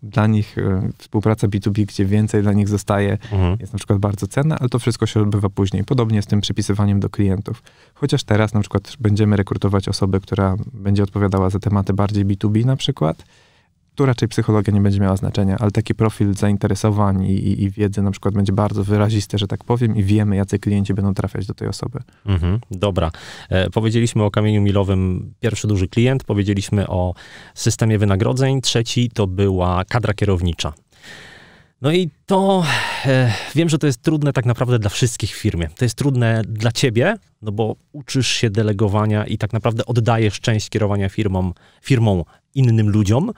Dla nich e, współpraca B2B, gdzie więcej dla nich zostaje, mhm. jest na przykład bardzo cenna, ale to wszystko się odbywa później. Podobnie z tym przypisywaniem do klientów. Chociaż teraz na przykład będziemy rekrutować osobę, która będzie odpowiadała za tematy bardziej B2B na przykład, tu raczej psychologia nie będzie miała znaczenia, ale taki profil zainteresowań i, i, i, wiedzy na przykład będzie bardzo wyraziste, że tak powiem, i wiemy, jacy klienci będą trafiać do tej osoby. Mhm, dobra. E, powiedzieliśmy o kamieniu milowym, pierwszy duży klient, powiedzieliśmy o systemie wynagrodzeń, trzeci to była kadra kierownicza. No i to e, wiem, że to jest trudne tak naprawdę dla wszystkich w firmie. To jest trudne dla ciebie, no bo uczysz się delegowania i tak naprawdę oddajesz część kierowania firmom, firmą innym ludziom,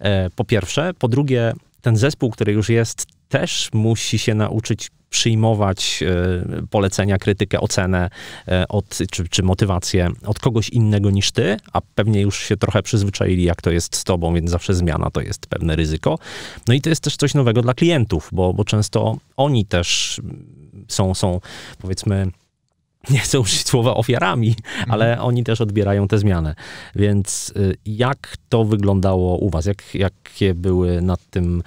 e, po pierwsze. Po drugie, ten zespół, który już jest, też musi się nauczyć przyjmować e, polecenia, krytykę, ocenę e, od, czy, czy motywację od kogoś innego niż ty, a pewnie już się trochę przyzwyczaili, jak to jest z tobą, więc zawsze zmiana to jest pewne ryzyko. No i to jest też coś nowego dla klientów, bo, bo często oni też są, są powiedzmy, nie chcę użyć słowa ofiarami, mhm. ale oni też odbierają te zmiany. Więc y, jak to wyglądało u was? Jak, jakie były nad tym,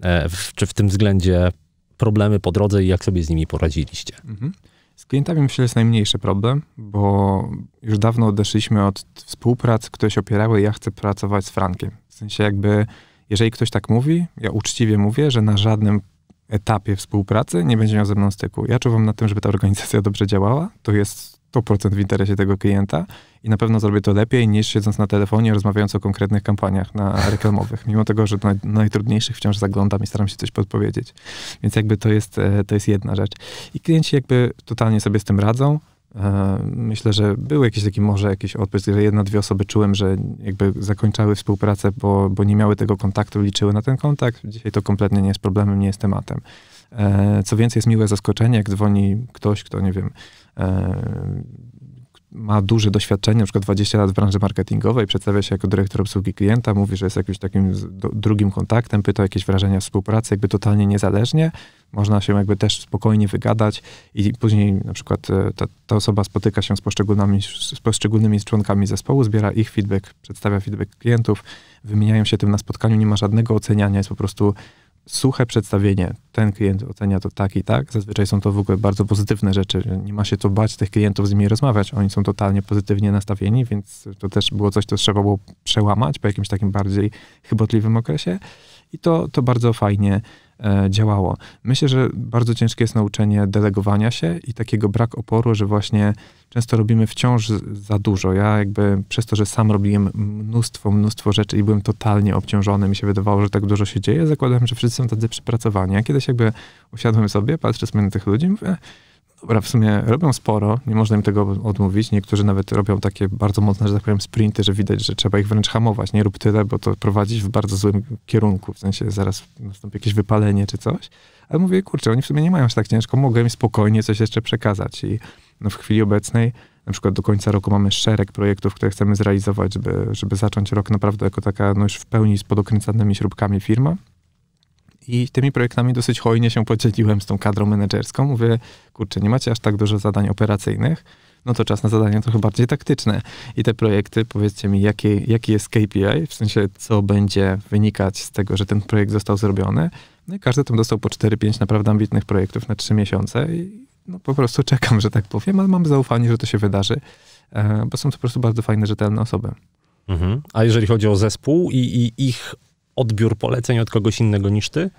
e, w, czy w tym względzie problemy po drodze i jak sobie z nimi poradziliście? Mhm. Z klientami myślę, że jest najmniejszy problem, bo już dawno odeszliśmy od współprac, które się opierały, ja chcę pracować z Frankiem. W sensie jakby, jeżeli ktoś tak mówi, ja uczciwie mówię, że na żadnym etapie współpracy nie będzie miał ze mną styku. Ja czuwam na tym, żeby ta organizacja dobrze działała. To jest 100% w interesie tego klienta i na pewno zrobię to lepiej niż siedząc na telefonie rozmawiając o konkretnych kampaniach na reklamowych, mimo tego, że naj, najtrudniejszych wciąż zaglądam i staram się coś podpowiedzieć. Więc jakby to jest, e, to jest jedna rzecz. I klienci jakby totalnie sobie z tym radzą. E, myślę, że był jakiś taki może jakiś odpysk, że jedna, dwie osoby czułem, że jakby zakończały współpracę, bo, bo nie miały tego kontaktu, liczyły na ten kontakt. Dzisiaj to kompletnie nie jest problemem, nie jest tematem. E, co więcej, jest miłe zaskoczenie, jak dzwoni ktoś, kto, nie wiem, e, ma duże doświadczenie, na przykład 20 lat w branży marketingowej, przedstawia się jako dyrektor obsługi klienta, mówi, że jest jakimś takim drugim kontaktem, pyta o jakieś wrażenia współpracy, jakby totalnie niezależnie. Można się jakby też spokojnie wygadać i później na przykład e, ta, ta osoba spotyka się z poszczególnymi, z poszczególnymi członkami zespołu, zbiera ich feedback, przedstawia feedback klientów, wymieniają się tym na spotkaniu, nie ma żadnego oceniania, jest po prostu suche przedstawienie, ten klient ocenia to tak i tak, zazwyczaj są to w ogóle bardzo pozytywne rzeczy, nie ma się co bać tych klientów z nimi rozmawiać, oni są totalnie pozytywnie nastawieni, więc to też było coś, co trzeba było przełamać po jakimś takim bardziej chybotliwym okresie i to, to bardzo fajnie E, działało. Myślę, że bardzo ciężkie jest nauczenie delegowania się i takiego brak oporu, że właśnie często robimy wciąż za dużo. Ja jakby przez to, że sam robiłem mnóstwo, mnóstwo rzeczy i byłem totalnie obciążony, mi się wydawało, że tak dużo się dzieje, zakładałem, że wszyscy są tacy przypracowani. A kiedyś jakby usiadłem sobie, patrzę sobie na tych ludzi mówię, Dobra, w sumie robią sporo, nie można im tego odmówić. Niektórzy nawet robią takie bardzo mocne, że tak powiem, sprinty, że widać, że trzeba ich wręcz hamować. Nie rób tyle, bo to prowadzić w bardzo złym kierunku. W sensie zaraz nastąpi jakieś wypalenie czy coś. Ale mówię, kurczę, oni w sumie nie mają aż tak ciężko, mogę im spokojnie coś jeszcze przekazać. I no, w chwili obecnej, na przykład do końca roku mamy szereg projektów, które chcemy zrealizować, żeby, żeby zacząć rok naprawdę jako taka no już w pełni z podokręcanymi śrubkami firma i tymi projektami dosyć hojnie się podzieliłem z tą kadrą menedżerską. Mówię, kurczę, nie macie aż tak dużo zadań operacyjnych, no to czas na zadania trochę bardziej taktyczne. I te projekty, powiedzcie mi, jaki, jaki jest KPI, w sensie co będzie wynikać z tego, że ten projekt został zrobiony. No i każdy tam dostał po 4-5 naprawdę ambitnych projektów na 3 miesiące i no, po prostu czekam, że tak powiem, ale mam zaufanie, że to się wydarzy, e, bo są to po prostu bardzo fajne, rzetelne osoby. Mhm. A jeżeli chodzi o zespół i, i ich odbiór poleceń od kogoś innego niż ty?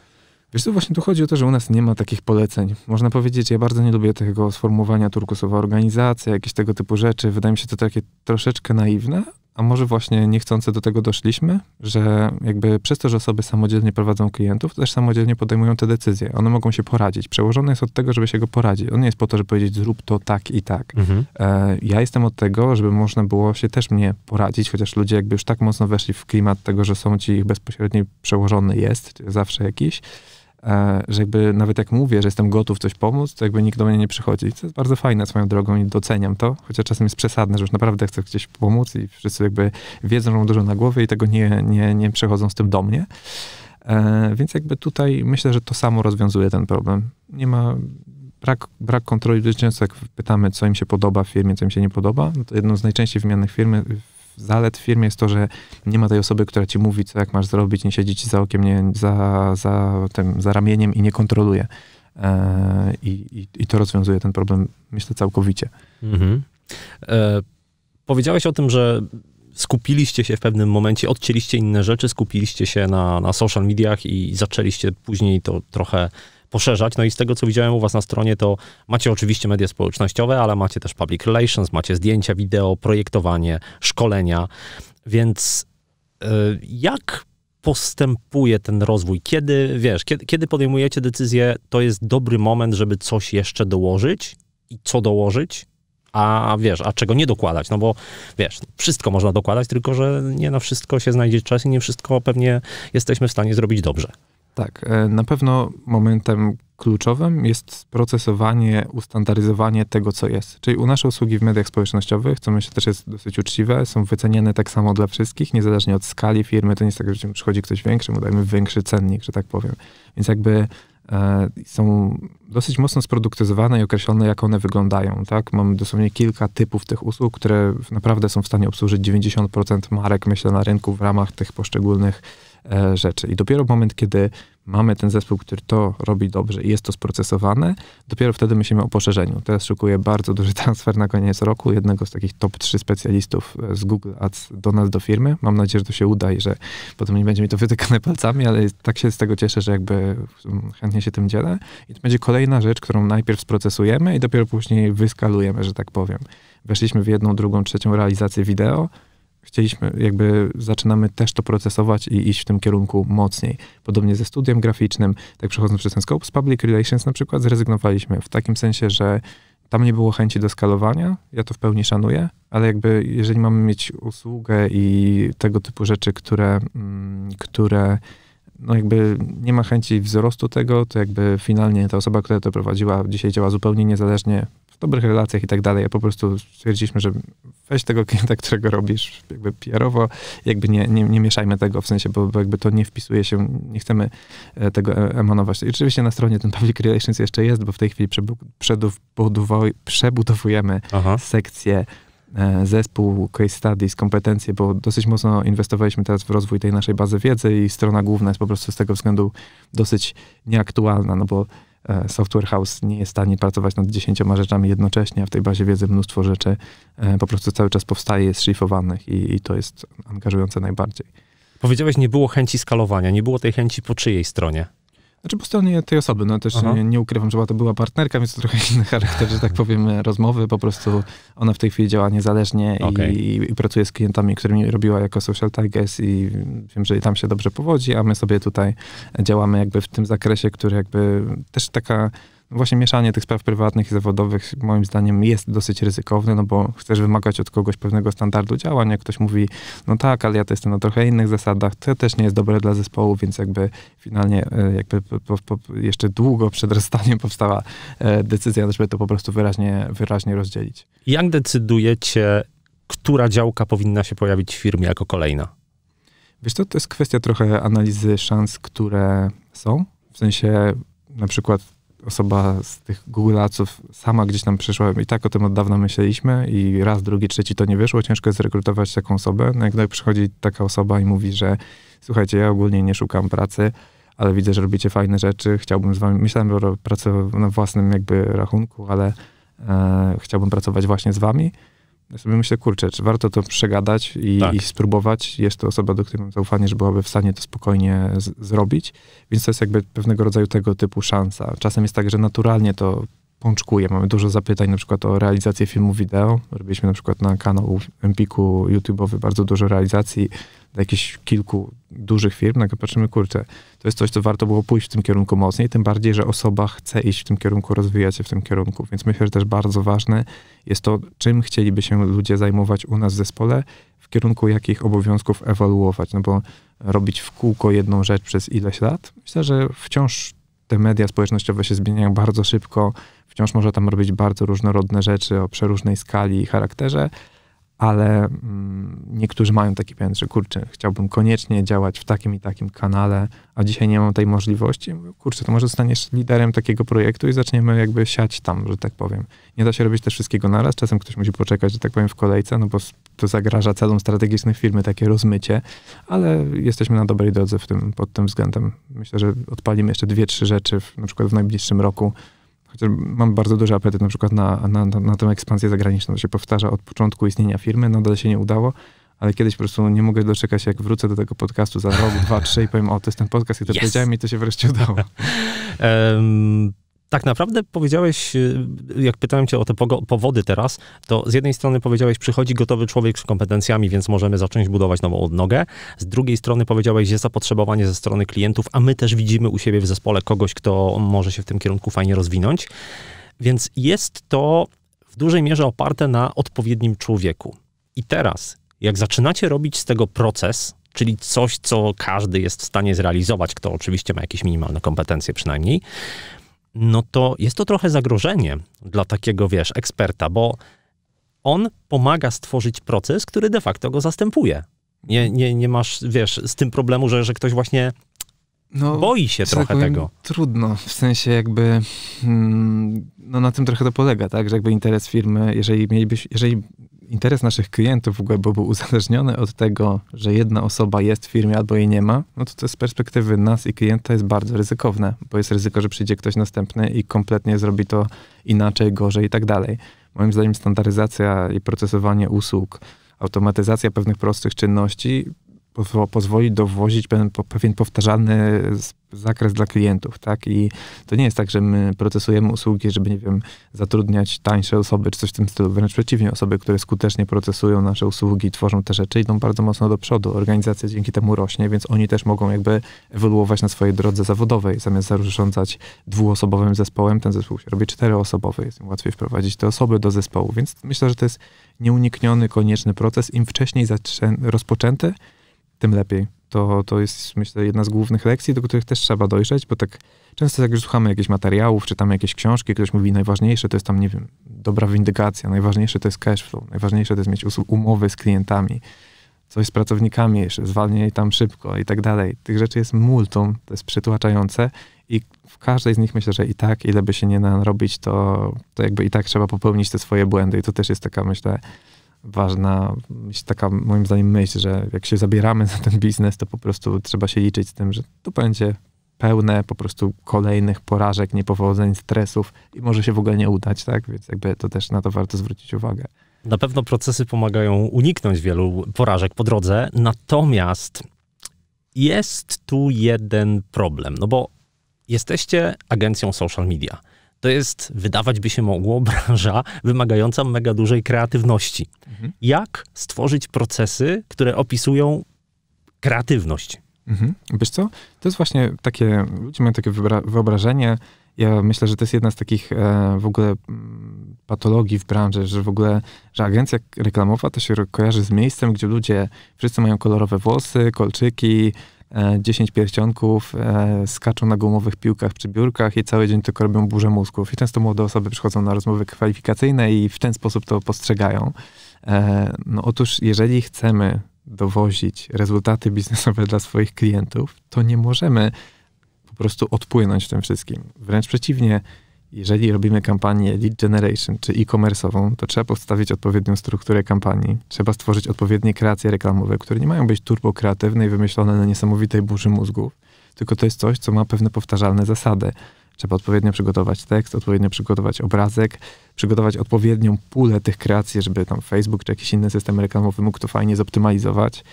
Wiesz co, właśnie tu chodzi o to, że u nas nie ma takich poleceń. Można powiedzieć, ja bardzo nie lubię tego sformułowania turkusowa organizacja, jakieś tego typu rzeczy. Wydaje mi się to takie troszeczkę naiwne, a może właśnie niechcący do tego doszliśmy, że jakby przez to, że osoby samodzielnie prowadzą klientów, też samodzielnie podejmują te decyzje. One mogą się poradzić. Przełożone jest od tego, żeby się go poradzić. On nie jest po to, żeby powiedzieć zrób to tak i tak. Mhm. E, ja jestem od tego, żeby można było się też mnie poradzić, chociaż ludzie jakby już tak mocno weszli w klimat tego, że są ci ich bezpośredni przełożony jest, zawsze jakiś, E, że jakby nawet jak mówię, że jestem gotów coś pomóc, to jakby nikt do mnie nie przychodzi. To jest bardzo fajne swoją drogą i doceniam to, chociaż czasem jest przesadne, że już naprawdę chcę gdzieś pomóc i wszyscy jakby wiedzą, że mam dużo na głowie i tego nie, nie, nie przechodzą z tym do mnie. E, więc jakby tutaj myślę, że to samo rozwiązuje ten problem. Nie ma brak, brak kontroli często jak pytamy, co im się podoba w firmie, co im się nie podoba, no to jedną z najczęściej wymianych firmy, zalet w firmie jest to, że nie ma tej osoby, która ci mówi, co jak masz zrobić, nie siedzi ci za okiem, nie, za, za, tym, za ramieniem i nie kontroluje. E, i, I to rozwiązuje ten problem, myślę, całkowicie. Mhm. E, powiedziałeś o tym, że skupiliście się w pewnym momencie, odcięliście inne rzeczy, skupiliście się na, na social mediach i zaczęliście później to trochę poszerzać. No i z tego, co widziałem u Was na stronie, to macie oczywiście media społecznościowe, ale macie też public relations, macie zdjęcia, wideo, projektowanie, szkolenia. Więc y, jak postępuje ten rozwój? Kiedy, wiesz, kiedy, kiedy podejmujecie decyzję, to jest dobry moment, żeby coś jeszcze dołożyć i co dołożyć? a wiesz, a czego nie dokładać, no bo wiesz, wszystko można dokładać, tylko że nie na wszystko się znajdzie czas i nie wszystko pewnie jesteśmy w stanie zrobić dobrze. Tak, e, na pewno momentem kluczowym jest procesowanie, ustandaryzowanie tego, co jest. Czyli u nasze usługi w mediach społecznościowych, co myślę też jest dosyć uczciwe, są wyceniane tak samo dla wszystkich, niezależnie od skali firmy. To nie jest tak, że przychodzi ktoś większy, mu większy cennik, że tak powiem. Więc jakby e, są dosyć mocno sproduktyzowane i określone, jak one wyglądają. Tak? Mamy dosłownie kilka typów tych usług, które naprawdę są w stanie obsłużyć 90% marek, myślę, na rynku w ramach tych poszczególnych E, rzeczy. I dopiero moment, kiedy mamy ten zespół, który to robi dobrze i jest to sprocesowane, dopiero wtedy myślimy o poszerzeniu. Teraz szukuję bardzo duży transfer na koniec roku, jednego z takich top 3 specjalistów e, z Google Ads do nas, do firmy. Mam nadzieję, że to się uda i że potem nie będzie mi to wytykane palcami, ale tak się z tego cieszę, że jakby mm, chętnie się tym dzielę. I to będzie kolejna rzecz, którą najpierw sprocesujemy i dopiero później wyskalujemy, że tak powiem. Weszliśmy w jedną, drugą, trzecią realizację wideo, chcieliśmy, jakby zaczynamy też to procesować i iść w tym kierunku mocniej. Podobnie ze studiem graficznym, tak przechodząc przez ten scope, z public relations na przykład zrezygnowaliśmy w takim sensie, że tam nie było chęci do skalowania, ja to w pełni szanuję, ale jakby jeżeli mamy mieć usługę i tego typu rzeczy, które, mm, które no jakby nie ma chęci wzrostu tego, to jakby finalnie ta osoba, która to prowadziła, dzisiaj działa zupełnie niezależnie, dobrych relacjach i tak dalej. Po prostu stwierdziliśmy, że weź tego klienta, którego robisz jakby PR-owo, jakby nie, nie, nie mieszajmy tego w sensie, bo, bo, jakby to nie wpisuje się, nie chcemy e, tego e, emanować. I oczywiście na stronie ten public relations jeszcze jest, bo w tej chwili przebudowujemy Aha. sekcję e, zespół case studies, kompetencje, bo dosyć mocno inwestowaliśmy teraz w rozwój tej naszej bazy wiedzy i strona główna jest po prostu z tego względu dosyć nieaktualna, no bo E, software house nie jest w stanie pracować nad dziesięcioma rzeczami jednocześnie, a w tej bazie wiedzy mnóstwo rzeczy e, po prostu cały czas powstaje, jest szlifowanych i, i to jest angażujące najbardziej. Powiedziałeś, nie było chęci skalowania, nie było tej chęci po czyjej stronie? Znaczy po stronie tej osoby, no też nie, nie, ukrywam, że to była partnerka, więc to trochę inny charakter, że tak powiem, rozmowy. Po prostu ona w tej chwili działa niezależnie okay. i, i, pracuje z klientami, którymi robiła jako social tigers i wiem, że tam się dobrze powodzi, a my sobie tutaj działamy jakby w tym zakresie, który jakby też taka właśnie mieszanie tych spraw prywatnych i zawodowych moim zdaniem jest dosyć ryzykowne, no bo chcesz wymagać od kogoś pewnego standardu działań, jak ktoś mówi, no tak, ale ja to jestem na trochę innych zasadach, to też nie jest dobre dla zespołu, więc jakby finalnie e, jakby po, po, jeszcze długo przed rozstaniem powstała e, decyzja, żeby to po prostu wyraźnie, wyraźnie rozdzielić. Jak decydujecie, która działka powinna się pojawić w firmie jako kolejna? Wiesz co, to jest kwestia trochę analizy szans, które są, w sensie na przykład osoba z tych Googleaców sama gdzieś tam przyszła i tak o tym od dawna myśleliśmy i raz, drugi, trzeci to nie wyszło, ciężko jest rekrutować taką osobę. No jak przychodzi taka osoba i mówi, że słuchajcie, ja ogólnie nie szukam pracy, ale widzę, że robicie fajne rzeczy, chciałbym z wami, myślałem o pracy na własnym jakby rachunku, ale e, chciałbym pracować właśnie z wami ja sobie myślę, kurczę, czy warto to przegadać i, tak. i spróbować. Jest to osoba, do której mam zaufanie, że byłaby w stanie to spokojnie z, zrobić, więc to jest jakby pewnego rodzaju tego typu szansa. Czasem jest tak, że naturalnie to pączkuje. Mamy dużo zapytań na przykład o realizację filmu wideo. Robiliśmy na przykład na kanał Empiku YouTube'owy bardzo dużo realizacji dla jakichś kilku dużych firm, nagle patrzymy, kurczę, to jest coś, co warto było pójść w tym kierunku mocniej, tym bardziej, że osoba chce iść w tym kierunku, rozwijać się w tym kierunku. Więc myślę, że też bardzo ważne jest to, czym chcieliby się ludzie zajmować u nas w zespole, w kierunku jakich obowiązków ewoluować, no bo robić w kółko jedną rzecz przez ileś lat, myślę, że wciąż te media społecznościowe się zmieniają bardzo szybko, wciąż można tam robić bardzo różnorodne rzeczy o przeróżnej skali i charakterze, ale mm, niektórzy mają taki pewien, że kurczę, chciałbym koniecznie działać w takim i takim kanale, a dzisiaj nie mam tej możliwości. kurczę, to może zostaniesz liderem takiego projektu i zaczniemy jakby siać tam, że tak powiem. Nie da się robić też wszystkiego naraz, czasem ktoś musi poczekać, że tak powiem, w kolejce, no bo to zagraża celom strategicznych firmy, takie rozmycie, ale jesteśmy na dobrej drodze w tym, pod tym względem. Myślę, że odpalimy jeszcze dwie, trzy rzeczy, w, na przykład w najbliższym roku, chociaż mam bardzo duży apetyt na przykład na, na, na tę ekspansję zagraniczną. To się powtarza od początku istnienia firmy, no nadal się nie udało, ale kiedyś po prostu nie mogę doczekać, jak wrócę do tego podcastu za rok, dwa, trzy i powiem, o, to jest ten podcast, i yes. powiedziałem i to się wreszcie udało. um, tak naprawdę powiedziałeś, y, jak pytałem cię o te powody teraz, to z jednej strony powiedziałeś, przychodzi gotowy człowiek z kompetencjami, więc możemy zacząć budować nową odnogę. Z drugiej strony powiedziałeś, jest zapotrzebowanie ze strony klientów, a my też widzimy u siebie w zespole kogoś, kto może się w tym kierunku fajnie rozwinąć. Więc jest to w dużej mierze oparte na odpowiednim człowieku. I teraz, jak zaczynacie robić z tego proces, czyli coś, co każdy jest w stanie zrealizować, kto oczywiście ma jakieś minimalne kompetencje przynajmniej, no to jest to trochę zagrożenie dla takiego, wiesz, eksperta, bo on pomaga stworzyć proces, który de facto go zastępuje. Nie, nie, nie masz, wiesz, z tym problemu, że, że ktoś właśnie no, boi się trochę tak powiem, tego. Trudno, w sensie jakby, mm, no na tym trochę to polega, tak, że jakby interes firmy, jeżeli mielibyś, jeżeli interes naszych klientów w ogóle byłby uzależniony od tego, że jedna osoba jest w firmie albo jej nie ma, no to to z perspektywy nas i klienta jest bardzo ryzykowne, bo jest ryzyko, że przyjdzie ktoś następny i kompletnie zrobi to inaczej, gorzej i tak dalej. Moim zdaniem standaryzacja i procesowanie usług, automatyzacja pewnych prostych czynności pozwoli dowozić pewien, pewien powtarzalny zakres dla klientów, tak? I to nie jest tak, że my procesujemy usługi, żeby, nie wiem, zatrudniać tańsze osoby czy coś w tym stylu. Wręcz przeciwnie, osoby, które skutecznie procesują nasze usługi, tworzą te rzeczy, idą bardzo mocno do przodu. Organizacja dzięki temu rośnie, więc oni też mogą jakby ewoluować na swojej drodze zawodowej. Zamiast zarządzać dwuosobowym zespołem, ten zespół się robi czteroosobowy. Jest im łatwiej wprowadzić te osoby do zespołu, więc myślę, że to jest nieunikniony, konieczny proces. Im wcześniej rozpoczęty, tym lepiej. To, to jest, myślę, jedna z głównych lekcji, do których też trzeba dojrzeć, bo tak często jak już słuchamy jakichś materiałów, czytamy jakieś książki, ktoś mówi, najważniejsze to jest tam, nie wiem, dobra windykacja, najważniejsze to jest cash flow, najważniejsze to jest mieć umowy z klientami, coś z pracownikami jeszcze, zwalniaj tam szybko i tak dalej. Tych rzeczy jest multum, to jest przytłaczające i w każdej z nich myślę, że i tak, ile by się nie narobić, to, to jakby i tak trzeba popełnić te swoje błędy i to też jest taka, myślę, ważna, taka moim zdaniem myśl, że jak się zabieramy za ten biznes, to po prostu trzeba się liczyć z tym, że tu będzie pełne po prostu kolejnych porażek, niepowodzeń, stresów i może się w ogóle nie udać, tak? Więc jakby to też na to warto zwrócić uwagę. Na pewno procesy pomagają uniknąć wielu porażek po drodze, natomiast jest tu jeden problem, no bo jesteście agencją social media to jest, wydawać by się mogło, branża wymagająca mega dużej kreatywności. Mhm. Jak stworzyć procesy, które opisują kreatywność? Mhm. Wiesz co, to jest właśnie takie, ludzie mają takie wyobrażenie, ja myślę, że to jest jedna z takich e, w ogóle mm, patologii w branży, że w ogóle, że agencja reklamowa to się kojarzy z miejscem, gdzie ludzie wszyscy mają kolorowe włosy, kolczyki, 10 e, pierścionków, e, skaczą na gumowych piłkach przy biurkach i cały dzień tylko robią burzę mózgów. I często młode osoby przychodzą na rozmowy kwalifikacyjne i w ten sposób to postrzegają. E, no otóż, jeżeli chcemy dowozić rezultaty biznesowe dla swoich klientów, to nie możemy po prostu odpłynąć tym wszystkim. Wręcz przeciwnie, jeżeli robimy kampanię lead generation czy e-commerce'ową, to trzeba postawić odpowiednią strukturę kampanii. Trzeba stworzyć odpowiednie kreacje reklamowe, które nie mają być turbo kreatywne i wymyślone na niesamowitej burzy mózgów, tylko to jest coś, co ma pewne powtarzalne zasady. Trzeba odpowiednio przygotować tekst, odpowiednio przygotować obrazek, przygotować odpowiednią pulę tych kreacji, żeby tam Facebook czy jakiś inny system reklamowy mógł to fajnie zoptymalizować.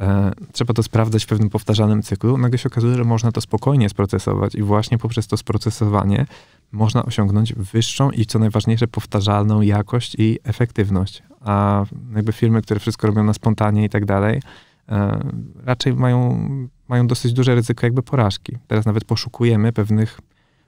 E, trzeba to sprawdzać w pewnym powtarzanym cyklu, nagle się okazuje, że można to spokojnie sprocesować i właśnie poprzez to sprocesowanie można osiągnąć wyższą i co najważniejsze powtarzalną jakość i efektywność. A jakby firmy, które wszystko robią na spontanie i tak dalej, e, raczej mają, mają dosyć duże ryzyko jakby porażki. Teraz nawet poszukujemy pewnych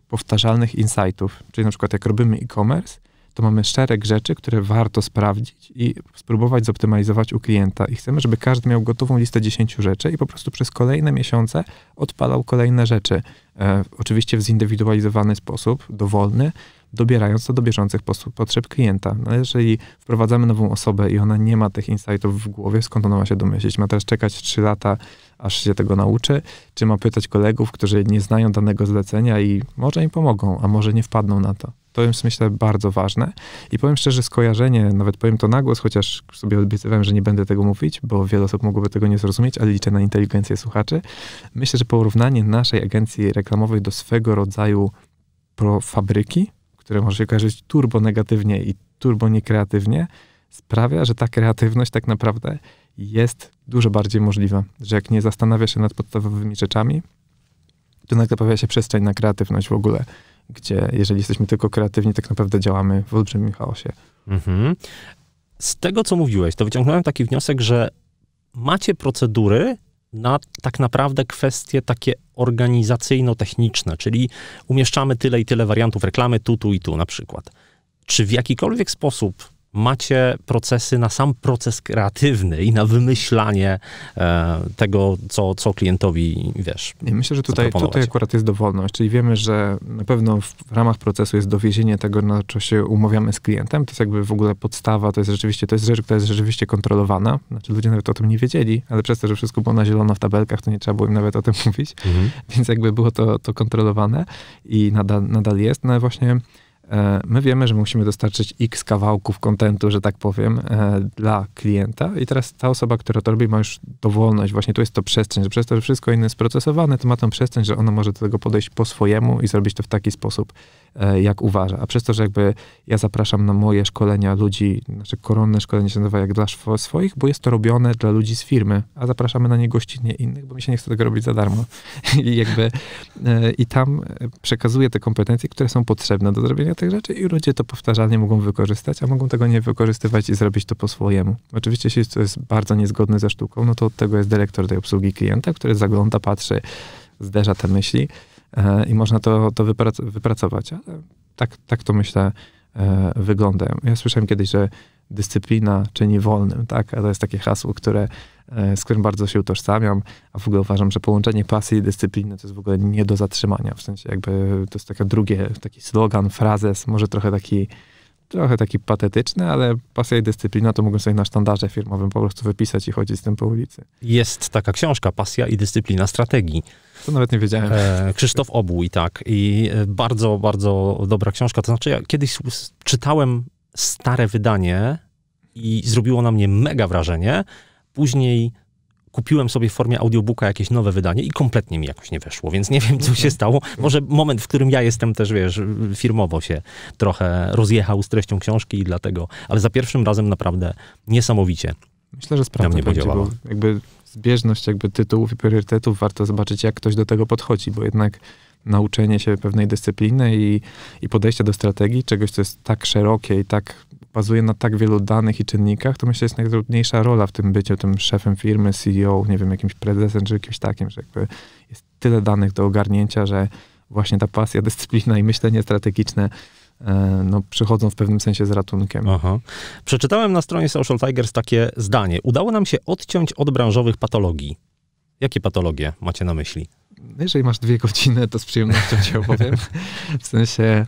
powtarzalnych insightów, czyli na przykład jak robimy e-commerce, to mamy szereg rzeczy, które warto sprawdzić i spróbować zoptymalizować u klienta. I chcemy, żeby każdy miał gotową listę 10 rzeczy i po prostu przez kolejne miesiące odpalał kolejne rzeczy. E, oczywiście w zindywidualizowany sposób, dowolny, dobierając to do bieżących potrzeb klienta. No jeżeli wprowadzamy nową osobę i ona nie ma tych insightów w głowie, skąd ona ma się domyślić? Ma teraz czekać 3 lata, aż się tego nauczy? Czy ma pytać kolegów, którzy nie znają danego zlecenia i może im pomogą, a może nie wpadną na to? To jest myślę bardzo ważne i powiem szczerze, skojarzenie, nawet powiem to na głos, chociaż sobie obiecywałem, że nie będę tego mówić, bo wiele osób mogłoby tego nie zrozumieć, ale liczę na inteligencję słuchaczy. Myślę, że porównanie naszej agencji reklamowej do swego rodzaju fabryki które może się kojarzyć turbo negatywnie i turbo niekreatywnie, sprawia, że ta kreatywność tak naprawdę jest dużo bardziej możliwa. Że jak nie zastanawia się nad podstawowymi rzeczami, to nagle pojawia się przestrzeń na kreatywność w ogóle, gdzie jeżeli jesteśmy tylko kreatywni, tak naprawdę działamy w olbrzymim chaosie. Mhm. Z tego, co mówiłeś, to wyciągnąłem taki wniosek, że macie procedury, na tak naprawdę kwestie takie organizacyjno-techniczne, czyli umieszczamy tyle i tyle wariantów reklamy tu, tu i tu na przykład. Czy w jakikolwiek sposób macie procesy na sam proces kreatywny i na wymyślanie e, tego, co, co klientowi, wiesz, I Myślę, że tutaj, tutaj akurat jest dowolność, czyli wiemy, że na pewno w ramach procesu jest dowiezienie tego, na co się umawiamy z klientem, to jest jakby w ogóle podstawa, to jest rzeczywiście, to jest rzecz, która jest rzeczywiście kontrolowana, znaczy ludzie nawet o tym nie wiedzieli, ale przez to, że wszystko było na zielono w tabelkach, to nie trzeba było im nawet o tym mówić, mhm. więc jakby było to, to kontrolowane i nadal, nadal jest, no ale właśnie E, my wiemy, że musimy dostarczyć x kawałków kontentu, że tak powiem, e, dla klienta i teraz ta osoba, która to robi, ma już dowolność. Właśnie tu jest to przestrzeń, że przez to, że wszystko inne jest procesowane, to ma tą przestrzeń, że ona może do tego podejść po swojemu i zrobić to w taki sposób, e, jak uważa. A przez to, że jakby ja zapraszam na moje szkolenia ludzi, znaczy koronne szkolenie się nazywa jak dla swoich, bo jest to robione dla ludzi z firmy, a zapraszamy na nie gościnnie innych, bo mi się nie chce tego robić za darmo. I jakby i tam przekazuję te kompetencje, które są potrzebne do zrobienia tych rzeczy i ludzie to powtarzalnie mogą wykorzystać, a mogą tego nie wykorzystywać i zrobić to po swojemu. Oczywiście, jeśli to jest bardzo niezgodne ze sztuką, no to od tego jest dyrektor tej obsługi klienta, który zagląda, patrzy, zderza te myśli e, i można to, to wyprac wypracować. Ale tak, tak to myślę e, wygląda. Ja słyszałem kiedyś, że dyscyplina czyni wolnym, tak? A to jest takie hasło, które E, z którym bardzo się utożsamiam, a w ogóle uważam, że połączenie pasji i dyscypliny to jest w ogóle nie do zatrzymania, w sensie jakby to jest taka drugie, taki slogan, frazes, może trochę taki trochę taki patetyczny, ale pasja i dyscyplina to mogą sobie na sztandarze firmowym po prostu wypisać i chodzić z tym po ulicy. Jest taka książka, Pasja i dyscyplina strategii. To nawet nie wiedziałem. E, Krzysztof Obój, tak. I e, bardzo, bardzo dobra książka. To znaczy, ja kiedyś czytałem stare wydanie i zrobiło na mnie mega wrażenie. Później kupiłem sobie w formie audiobooka jakieś nowe wydanie i kompletnie mi jakoś nie weszło, więc nie wiem, co się mhm. stało. Może moment, w którym ja jestem też, wiesz, firmowo się trochę rozjechał z treścią książki i dlatego, ale za pierwszym razem naprawdę niesamowicie. Myślę, że sprawnie będzie, bo jakby zbieżność jakby tytułów i priorytetów warto zobaczyć, jak ktoś do tego podchodzi, bo jednak nauczenie się pewnej dyscypliny i, i podejścia do strategii, czegoś, co jest tak szerokie i tak bazuje na tak wielu danych i czynnikach, to myślę, że jest najtrudniejsza rola w tym byciu tym szefem firmy, CEO, nie wiem, jakimś prezesem czy jakimś takim, że jakby jest tyle danych do ogarnięcia, że właśnie ta pasja, dyscyplina i myślenie strategiczne e, no, przychodzą w pewnym sensie z ratunkiem. Aha. Przeczytałem na stronie Social Tigers takie zdanie. Udało nam się odciąć od branżowych patologii. Jakie patologie macie na myśli? jeżeli masz dwie godziny, to z przyjemnością cię opowiem. W sensie, e,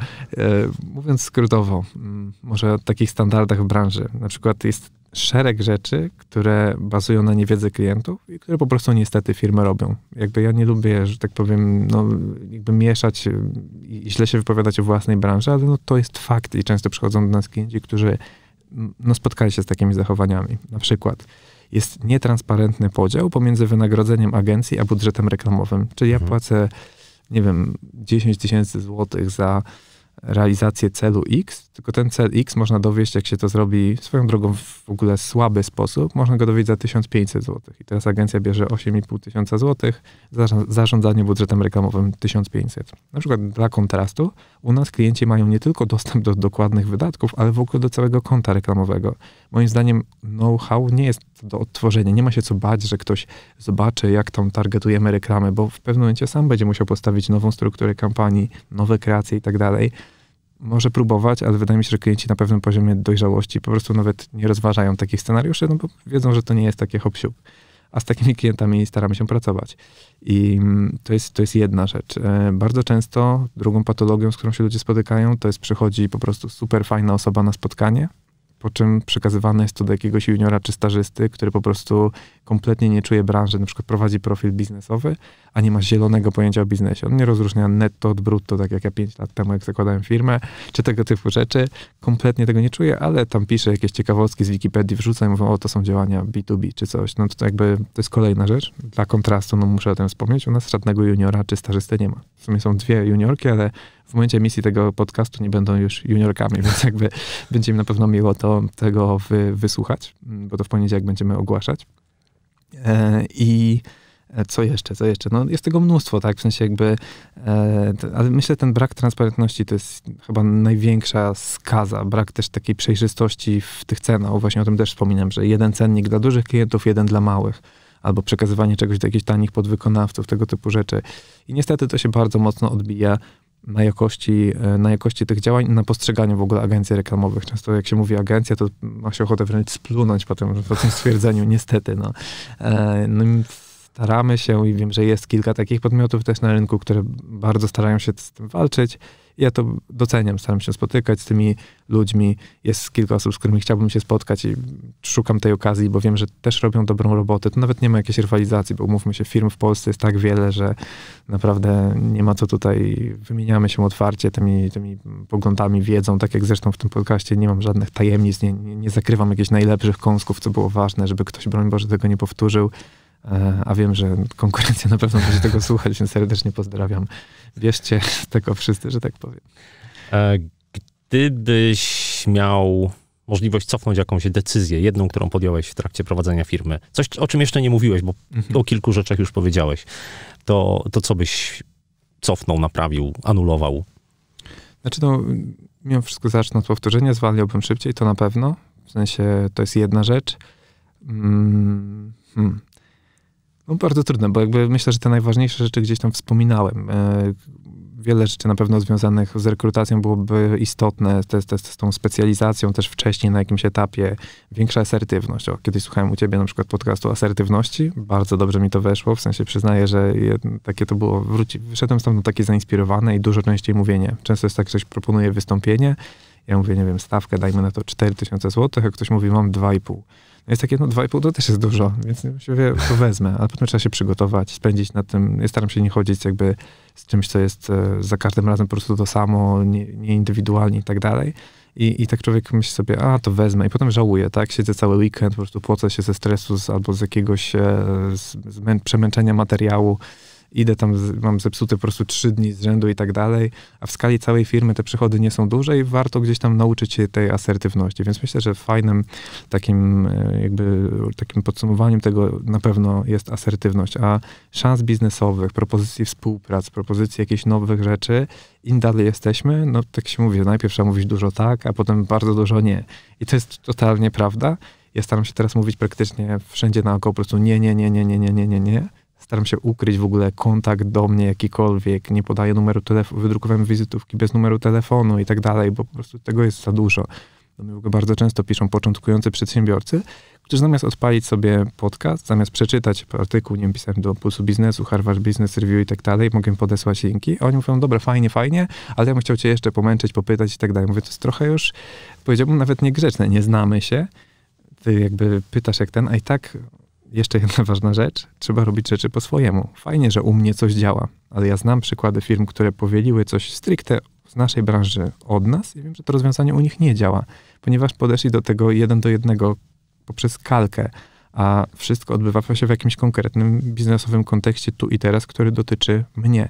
mówiąc skrótowo, mm, może o takich standardach w branży. Na przykład jest szereg rzeczy, które bazują na niewiedzy klientów i które po prostu niestety firmy robią. Jakby ja nie lubię, że tak powiem, no, jakby mieszać y, i źle się wypowiadać o własnej branży, ale no, to jest fakt i często przychodzą do nas klienci, którzy mm, no, spotkali się z takimi zachowaniami. Na przykład jest nietransparentny podział pomiędzy wynagrodzeniem agencji a budżetem reklamowym. Czyli ja mhm. płacę, nie wiem, 10 tysięcy złotych za realizację celu X, tylko ten cel X można dowieść, jak się to zrobi swoją drogą w ogóle słaby sposób, można go dowieść za 1500 zł. I teraz agencja bierze 8,5 tysiąca złotych, zarządzanie budżetem reklamowym 1500. Na przykład dla kontrastu u nas klienci mają nie tylko dostęp do dokładnych wydatków, ale w ogóle do całego konta reklamowego. Moim zdaniem know-how nie jest do odtworzenia. Nie ma się co bać, że ktoś zobaczy, jak tam targetujemy reklamy, bo w pewnym momencie sam będzie musiał postawić nową strukturę kampanii, nowe kreacje i tak dalej może próbować, ale wydaje mi się, że klienci na pewnym poziomie dojrzałości po prostu nawet nie rozważają takich scenariuszy, no bo wiedzą, że to nie jest takie hop A z takimi klientami staramy się pracować. I mm, to jest, to jest jedna rzecz. E, bardzo często drugą patologią, z którą się ludzie spotykają, to jest przychodzi po prostu super fajna osoba na spotkanie, po czym przekazywane jest to do jakiegoś juniora czy stażysty, który po prostu kompletnie nie czuje branży, na przykład prowadzi profil biznesowy, a nie ma zielonego pojęcia o biznesie. On nie rozróżnia netto od brutto, tak jak ja 5 lat temu, jak zakładałem firmę, czy tego typu rzeczy. Kompletnie tego nie czuje, ale tam pisze jakieś ciekawostki z Wikipedii, wrzuca i mówią, o to są działania B2B czy coś. No to jakby to jest kolejna rzecz. Dla kontrastu, no muszę o tym wspomnieć, u nas żadnego juniora czy stażysty nie ma. W sumie są dwie juniorki, ale w momencie emisji tego podcastu nie będą już juniorkami, więc jakby będzie mi na pewno miło to, tego wy, wysłuchać, mm, bo to w poniedziałek będziemy ogłaszać. E, I co jeszcze, co jeszcze? No jest tego mnóstwo, tak, w sensie jakby, e, t, ale myślę ten brak transparentności to jest chyba największa skaza, brak też takiej przejrzystości w tych cenach, właśnie o tym też wspominam, że jeden cennik dla dużych klientów, jeden dla małych albo przekazywanie czegoś do jakichś tanich podwykonawców, tego typu rzeczy. I niestety to się bardzo mocno odbija na jakości, e, na jakości tych działań, na postrzeganiu w ogóle agencji reklamowych. Często jak się mówi agencja, to ma się ochotę wręcz splunąć po tym, po tym stwierdzeniu, niestety. No. E, no staramy się i wiem, że jest kilka takich podmiotów też na rynku, które bardzo starają się z tym walczyć ja to doceniam, staram się spotykać z tymi ludźmi. Jest kilka osób, z którymi chciałbym się spotkać i szukam tej okazji, bo wiem, że też robią dobrą robotę. To nawet nie ma jakiejś rywalizacji, bo umówmy się, firm w Polsce jest tak wiele, że naprawdę nie ma co tutaj, wymieniamy się otwarcie tymi, tymi poglądami, wiedzą, tak jak zresztą w tym podcaście nie mam żadnych tajemnic, nie, nie, nie zakrywam jakichś najlepszych kąsków, co było ważne, żeby ktoś, broń Boże, tego nie powtórzył. E, a wiem, że konkurencja na pewno będzie tego słuchać, więc serdecznie pozdrawiam. Wierzcie z tego wszyscy, że tak powiem. E, gdybyś miał możliwość cofnąć jakąś decyzję, jedną, którą podjąłeś w trakcie prowadzenia firmy, coś, o czym jeszcze nie mówiłeś, bo mhm. o kilku rzeczach już powiedziałeś, to, to co byś cofnął, naprawił, anulował? Znaczy, no, mimo wszystko zacznę od powtórzenia, zwalniałbym szybciej, to na pewno. W sensie to jest jedna rzecz. Mm, hmm. No bardzo trudne, bo jakby myślę, że te najważniejsze rzeczy gdzieś tam wspominałem. E, wiele rzeczy na pewno związanych z rekrutacją byłoby istotne, te, te, z tą specjalizacją też wcześniej na jakimś etapie. Większa asertywność. O, kiedyś słuchałem u ciebie na przykład podcastu asertywności. Bardzo dobrze mi to weszło, w sensie przyznaję, że takie to było. Wróci, wyszedłem stamtąd takie zainspirowane i dużo częściej mówienie. Często jest tak, ktoś proponuje wystąpienie, ja mówię, nie wiem, stawkę dajmy na to 4000 zł, a ktoś mówi, mam 2,5 jest takie, no 2,5 to też jest dużo, więc się wie, to wezmę, ale potem trzeba się przygotować, spędzić na tym. Ja staram się nie chodzić jakby z czymś, co jest e, za każdym razem po prostu to samo, nieindywidualnie nie i tak dalej. I, I tak człowiek myśli sobie, a to wezmę i potem żałuję, tak? Siedzę cały weekend, po prostu płocę się ze stresu z, albo z jakiegoś e, z, z przemęczenia materiału idę tam, mam zepsute po prostu trzy dni z rzędu i tak dalej, a w skali całej firmy te przychody nie są duże i warto gdzieś tam nauczyć się tej asertywności. Więc myślę, że fajnym takim e, jakby takim podsumowaniem tego na pewno jest asertywność, a szans biznesowych, propozycji współprac, propozycji jakichś nowych rzeczy, im dalej jesteśmy, no tak się mówi, najpierw trzeba mówić dużo tak, a potem bardzo dużo nie. I to jest totalnie prawda. Ja staram się teraz mówić praktycznie wszędzie naokoło po prostu nie, nie, nie, nie, nie, nie, nie, nie, nie staram się ukryć w ogóle kontakt do mnie jakikolwiek, nie podaję numeru telefonu, wydrukowałem wizytówki bez numeru telefonu i tak dalej, bo po prostu tego jest za dużo. Do no mnie bardzo często piszą początkujący przedsiębiorcy, którzy zamiast odpalić sobie podcast, zamiast przeczytać artykuł, nie wiem, pisałem do Pulsu Biznesu, Harvard Business Review i tak dalej, mogę im podesłać linki. A oni mówią, dobra, fajnie, fajnie, ale ja bym chciał cię jeszcze pomęczyć, popytać i tak dalej. Mówię, to jest trochę już, powiedziałbym, nawet niegrzeczne, nie znamy się, ty jakby pytasz jak ten, a i tak jeszcze jedna ważna rzecz, trzeba robić rzeczy po swojemu. Fajnie, że u mnie coś działa, ale ja znam przykłady firm, które powieliły coś stricte z naszej branży od nas i wiem, że to rozwiązanie u nich nie działa, ponieważ podeszli do tego jeden do jednego poprzez kalkę, a wszystko odbywa się w jakimś konkretnym biznesowym kontekście tu i teraz, który dotyczy mnie.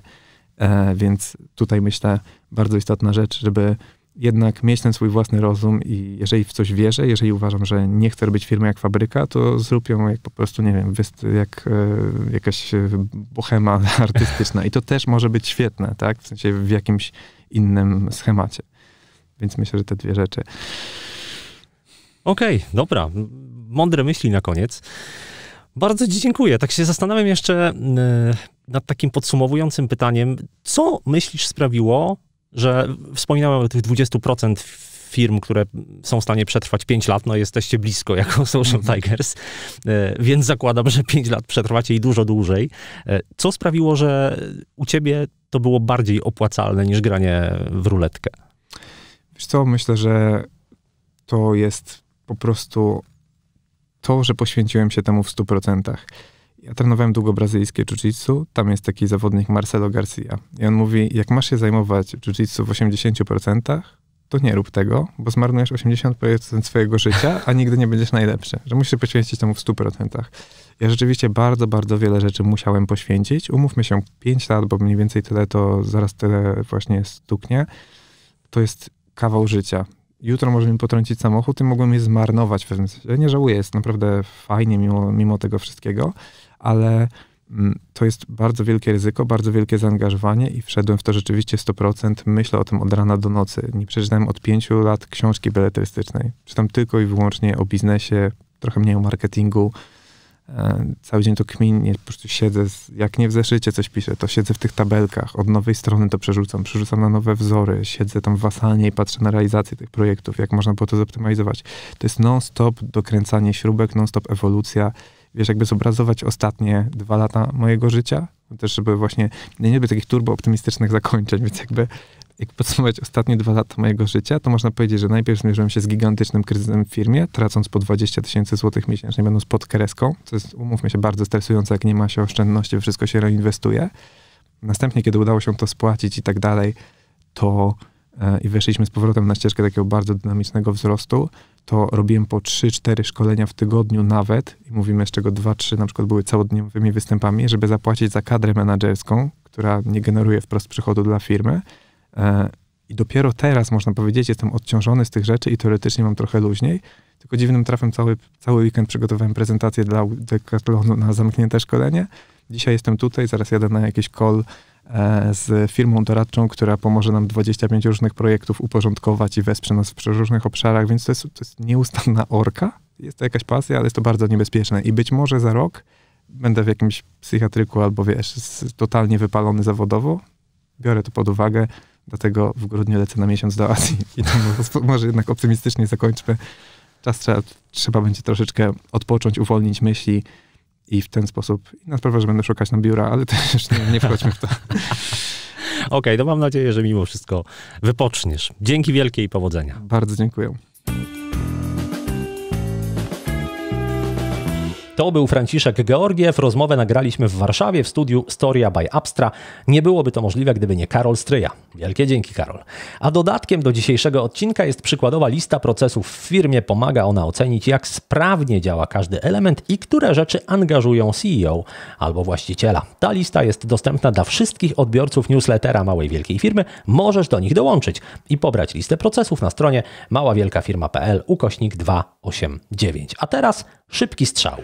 E, więc tutaj myślę, bardzo istotna rzecz, żeby jednak mieć ten swój własny rozum i jeżeli w coś wierzę, jeżeli uważam, że nie chcę robić firmy jak fabryka, to zrób ją jak po prostu, nie wiem, jak e, jakaś e, bohema artystyczna. I to też może być świetne, tak? W sensie w jakimś innym schemacie. Więc myślę, że te dwie rzeczy. Okej, okay, dobra. Mądre myśli na koniec. Bardzo Ci dziękuję. Tak się zastanawiam jeszcze e, nad takim podsumowującym pytaniem. Co myślisz sprawiło, że wspominałem o tych 20% firm, które są w stanie przetrwać 5 lat, no jesteście blisko jako Social mhm. Tigers, e, więc zakładam, że 5 lat przetrwacie i dużo dłużej. E, co sprawiło, że u ciebie to było bardziej opłacalne niż granie w ruletkę? Wiesz co, myślę, że to jest po prostu to, że poświęciłem się temu w 100%. Ja trenowałem długo brazylijskie jiu-jitsu, tam jest taki zawodnik Marcelo Garcia. I on mówi, jak masz się zajmować jiu-jitsu w 80%, to nie rób tego, bo zmarnujesz 80% swojego życia, a nigdy nie będziesz najlepszy. Że musisz się poświęcić temu w 100%. Ja rzeczywiście bardzo, bardzo wiele rzeczy musiałem poświęcić. Umówmy się, 5 lat, bo mniej więcej tyle to zaraz tyle właśnie stuknie. To jest kawał życia. Jutro może mi potrącić samochód i mogłem je zmarnować w pewnym sensie. Nie żałuję, jest naprawdę fajnie mimo, mimo tego wszystkiego, ale mm, to jest bardzo wielkie ryzyko, bardzo wielkie zaangażowanie i wszedłem w to rzeczywiście 100%. Myślę o tym od rana do nocy. Nie przeczytałem od pięciu lat książki beletrystycznej. Czytam tylko i wyłącznie o biznesie, trochę mniej o marketingu. E, cały dzień to kminie, po prostu siedzę, z, jak nie w zeszycie coś piszę, to siedzę w tych tabelkach, od nowej strony to przerzucam, przerzucam na nowe wzory, siedzę tam wasalnie i patrzę na realizację tych projektów, jak można było to zoptymalizować. To jest non-stop dokręcanie śrubek, non-stop ewolucja wiesz, jakby zobrazować ostatnie dwa lata mojego życia, no też żeby właśnie, nie lubię takich turbo optymistycznych zakończeń, więc jakby jak podsumować ostatnie dwa lata mojego życia, to można powiedzieć, że najpierw zmierzyłem się z gigantycznym kryzysem w firmie, tracąc po 20 tysięcy złotych miesięcznie, będąc pod kreską, co jest, umówmy się, bardzo stresujące, jak nie ma się oszczędności, wszystko się reinwestuje. Następnie, kiedy udało się to spłacić i tak dalej, to e, i weszliśmy z powrotem na ścieżkę takiego bardzo dynamicznego wzrostu, to robiłem po 3-4 szkolenia w tygodniu nawet, i mówimy z czego 2-3 na przykład były całodniowymi występami, żeby zapłacić za kadrę menedżerską, która nie generuje wprost przychodu dla firmy. E, I dopiero teraz, można powiedzieć, jestem odciążony z tych rzeczy i teoretycznie mam trochę luźniej. Tylko dziwnym trafem cały, cały weekend przygotowałem prezentację dla Decathlonu na zamknięte szkolenie. Dzisiaj jestem tutaj, zaraz jadę na jakiś call E, z firmą doradczą, która pomoże nam 25 różnych projektów uporządkować i wesprze nas w przeróżnych obszarach, więc to jest, to jest nieustanna orka. Jest to jakaś pasja, ale jest to bardzo niebezpieczne. I być może za rok będę w jakimś psychiatryku albo wiesz, totalnie wypalony zawodowo. Biorę to pod uwagę, dlatego w grudniu lecę na miesiąc do Azji i to może jednak optymistycznie zakończmy. Czas trzeba, trzeba będzie troszeczkę odpocząć, uwolnić myśli, i w ten sposób, na pewno, że będę szukać na biura, ale też nie, nie wchodźmy w to. Okej, okay, to mam nadzieję, że mimo wszystko wypoczniesz. Dzięki wielkie i powodzenia. Bardzo dziękuję. To był Franciszek Georgiew. Rozmowę nagraliśmy w Warszawie w studiu Storia by Abstra. Nie byłoby to możliwe, gdyby nie Karol Stryja. Wielkie dzięki, Karol. A dodatkiem do dzisiejszego odcinka jest przykładowa lista procesów w firmie. Pomaga ona ocenić, jak sprawnie działa każdy element i które rzeczy angażują CEO albo właściciela. Ta lista jest dostępna dla wszystkich odbiorców newslettera małej wielkiej firmy. Możesz do nich dołączyć i pobrać listę procesów na stronie maławielkafirma.pl ukośnik 289. A teraz szybki strzał.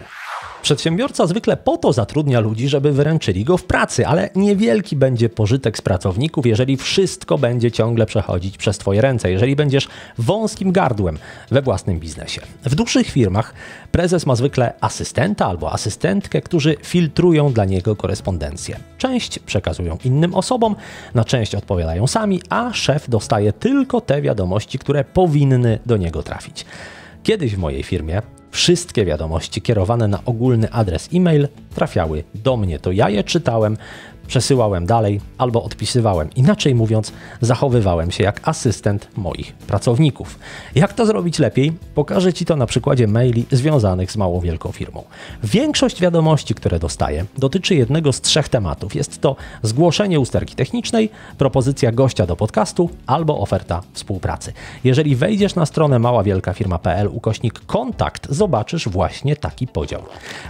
Przedsiębiorca zwykle po to zatrudnia ludzi, żeby wyręczyli go w pracy, ale niewielki będzie pożytek z pracowników, jeżeli wszystko będzie ciągle przechodzić przez Twoje ręce, jeżeli będziesz wąskim gardłem we własnym biznesie. W dużych firmach prezes ma zwykle asystenta albo asystentkę, którzy filtrują dla niego korespondencję. Część przekazują innym osobom, na część odpowiadają sami, a szef dostaje tylko te wiadomości, które powinny do niego trafić. Kiedyś w mojej firmie Wszystkie wiadomości kierowane na ogólny adres e-mail trafiały do mnie. To ja je czytałem, przesyłałem dalej albo odpisywałem. Inaczej mówiąc, zachowywałem się jak asystent moich pracowników. Jak to zrobić lepiej? Pokażę Ci to na przykładzie maili związanych z małą wielką firmą. Większość wiadomości, które dostaję, dotyczy jednego z trzech tematów. Jest to zgłoszenie usterki technicznej, propozycja gościa do podcastu albo oferta współpracy. Jeżeli wejdziesz na stronę maławielkafirma.pl ukośnik kontakt, zobaczysz właśnie taki podział.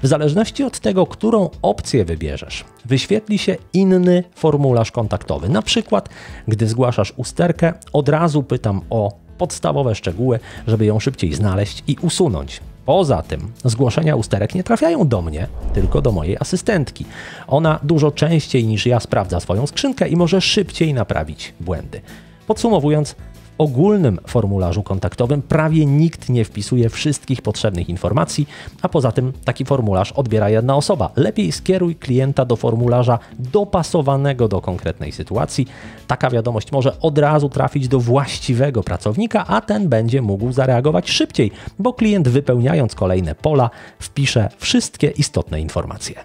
W zależności od tego, którą opcję wybierzesz, wyświetli się inny formularz kontaktowy. Na przykład, gdy zgłaszasz usterkę, od razu pytam o podstawowe szczegóły, żeby ją szybciej znaleźć i usunąć. Poza tym zgłoszenia usterek nie trafiają do mnie, tylko do mojej asystentki. Ona dużo częściej niż ja sprawdza swoją skrzynkę i może szybciej naprawić błędy. Podsumowując, ogólnym formularzu kontaktowym prawie nikt nie wpisuje wszystkich potrzebnych informacji, a poza tym taki formularz odbiera jedna osoba. Lepiej skieruj klienta do formularza dopasowanego do konkretnej sytuacji. Taka wiadomość może od razu trafić do właściwego pracownika, a ten będzie mógł zareagować szybciej, bo klient wypełniając kolejne pola wpisze wszystkie istotne informacje.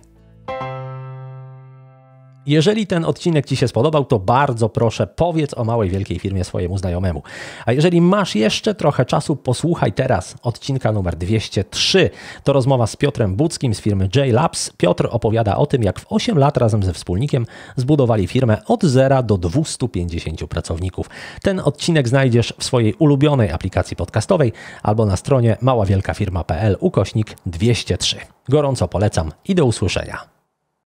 Jeżeli ten odcinek Ci się spodobał, to bardzo proszę powiedz o małej wielkiej firmie swojemu znajomemu. A jeżeli masz jeszcze trochę czasu, posłuchaj teraz odcinka numer 203. To rozmowa z Piotrem Budzkim z firmy J-Labs. Piotr opowiada o tym, jak w 8 lat razem ze wspólnikiem zbudowali firmę od zera do 250 pracowników. Ten odcinek znajdziesz w swojej ulubionej aplikacji podcastowej albo na stronie maławielkafirma.pl ukośnik 203. Gorąco polecam i do usłyszenia.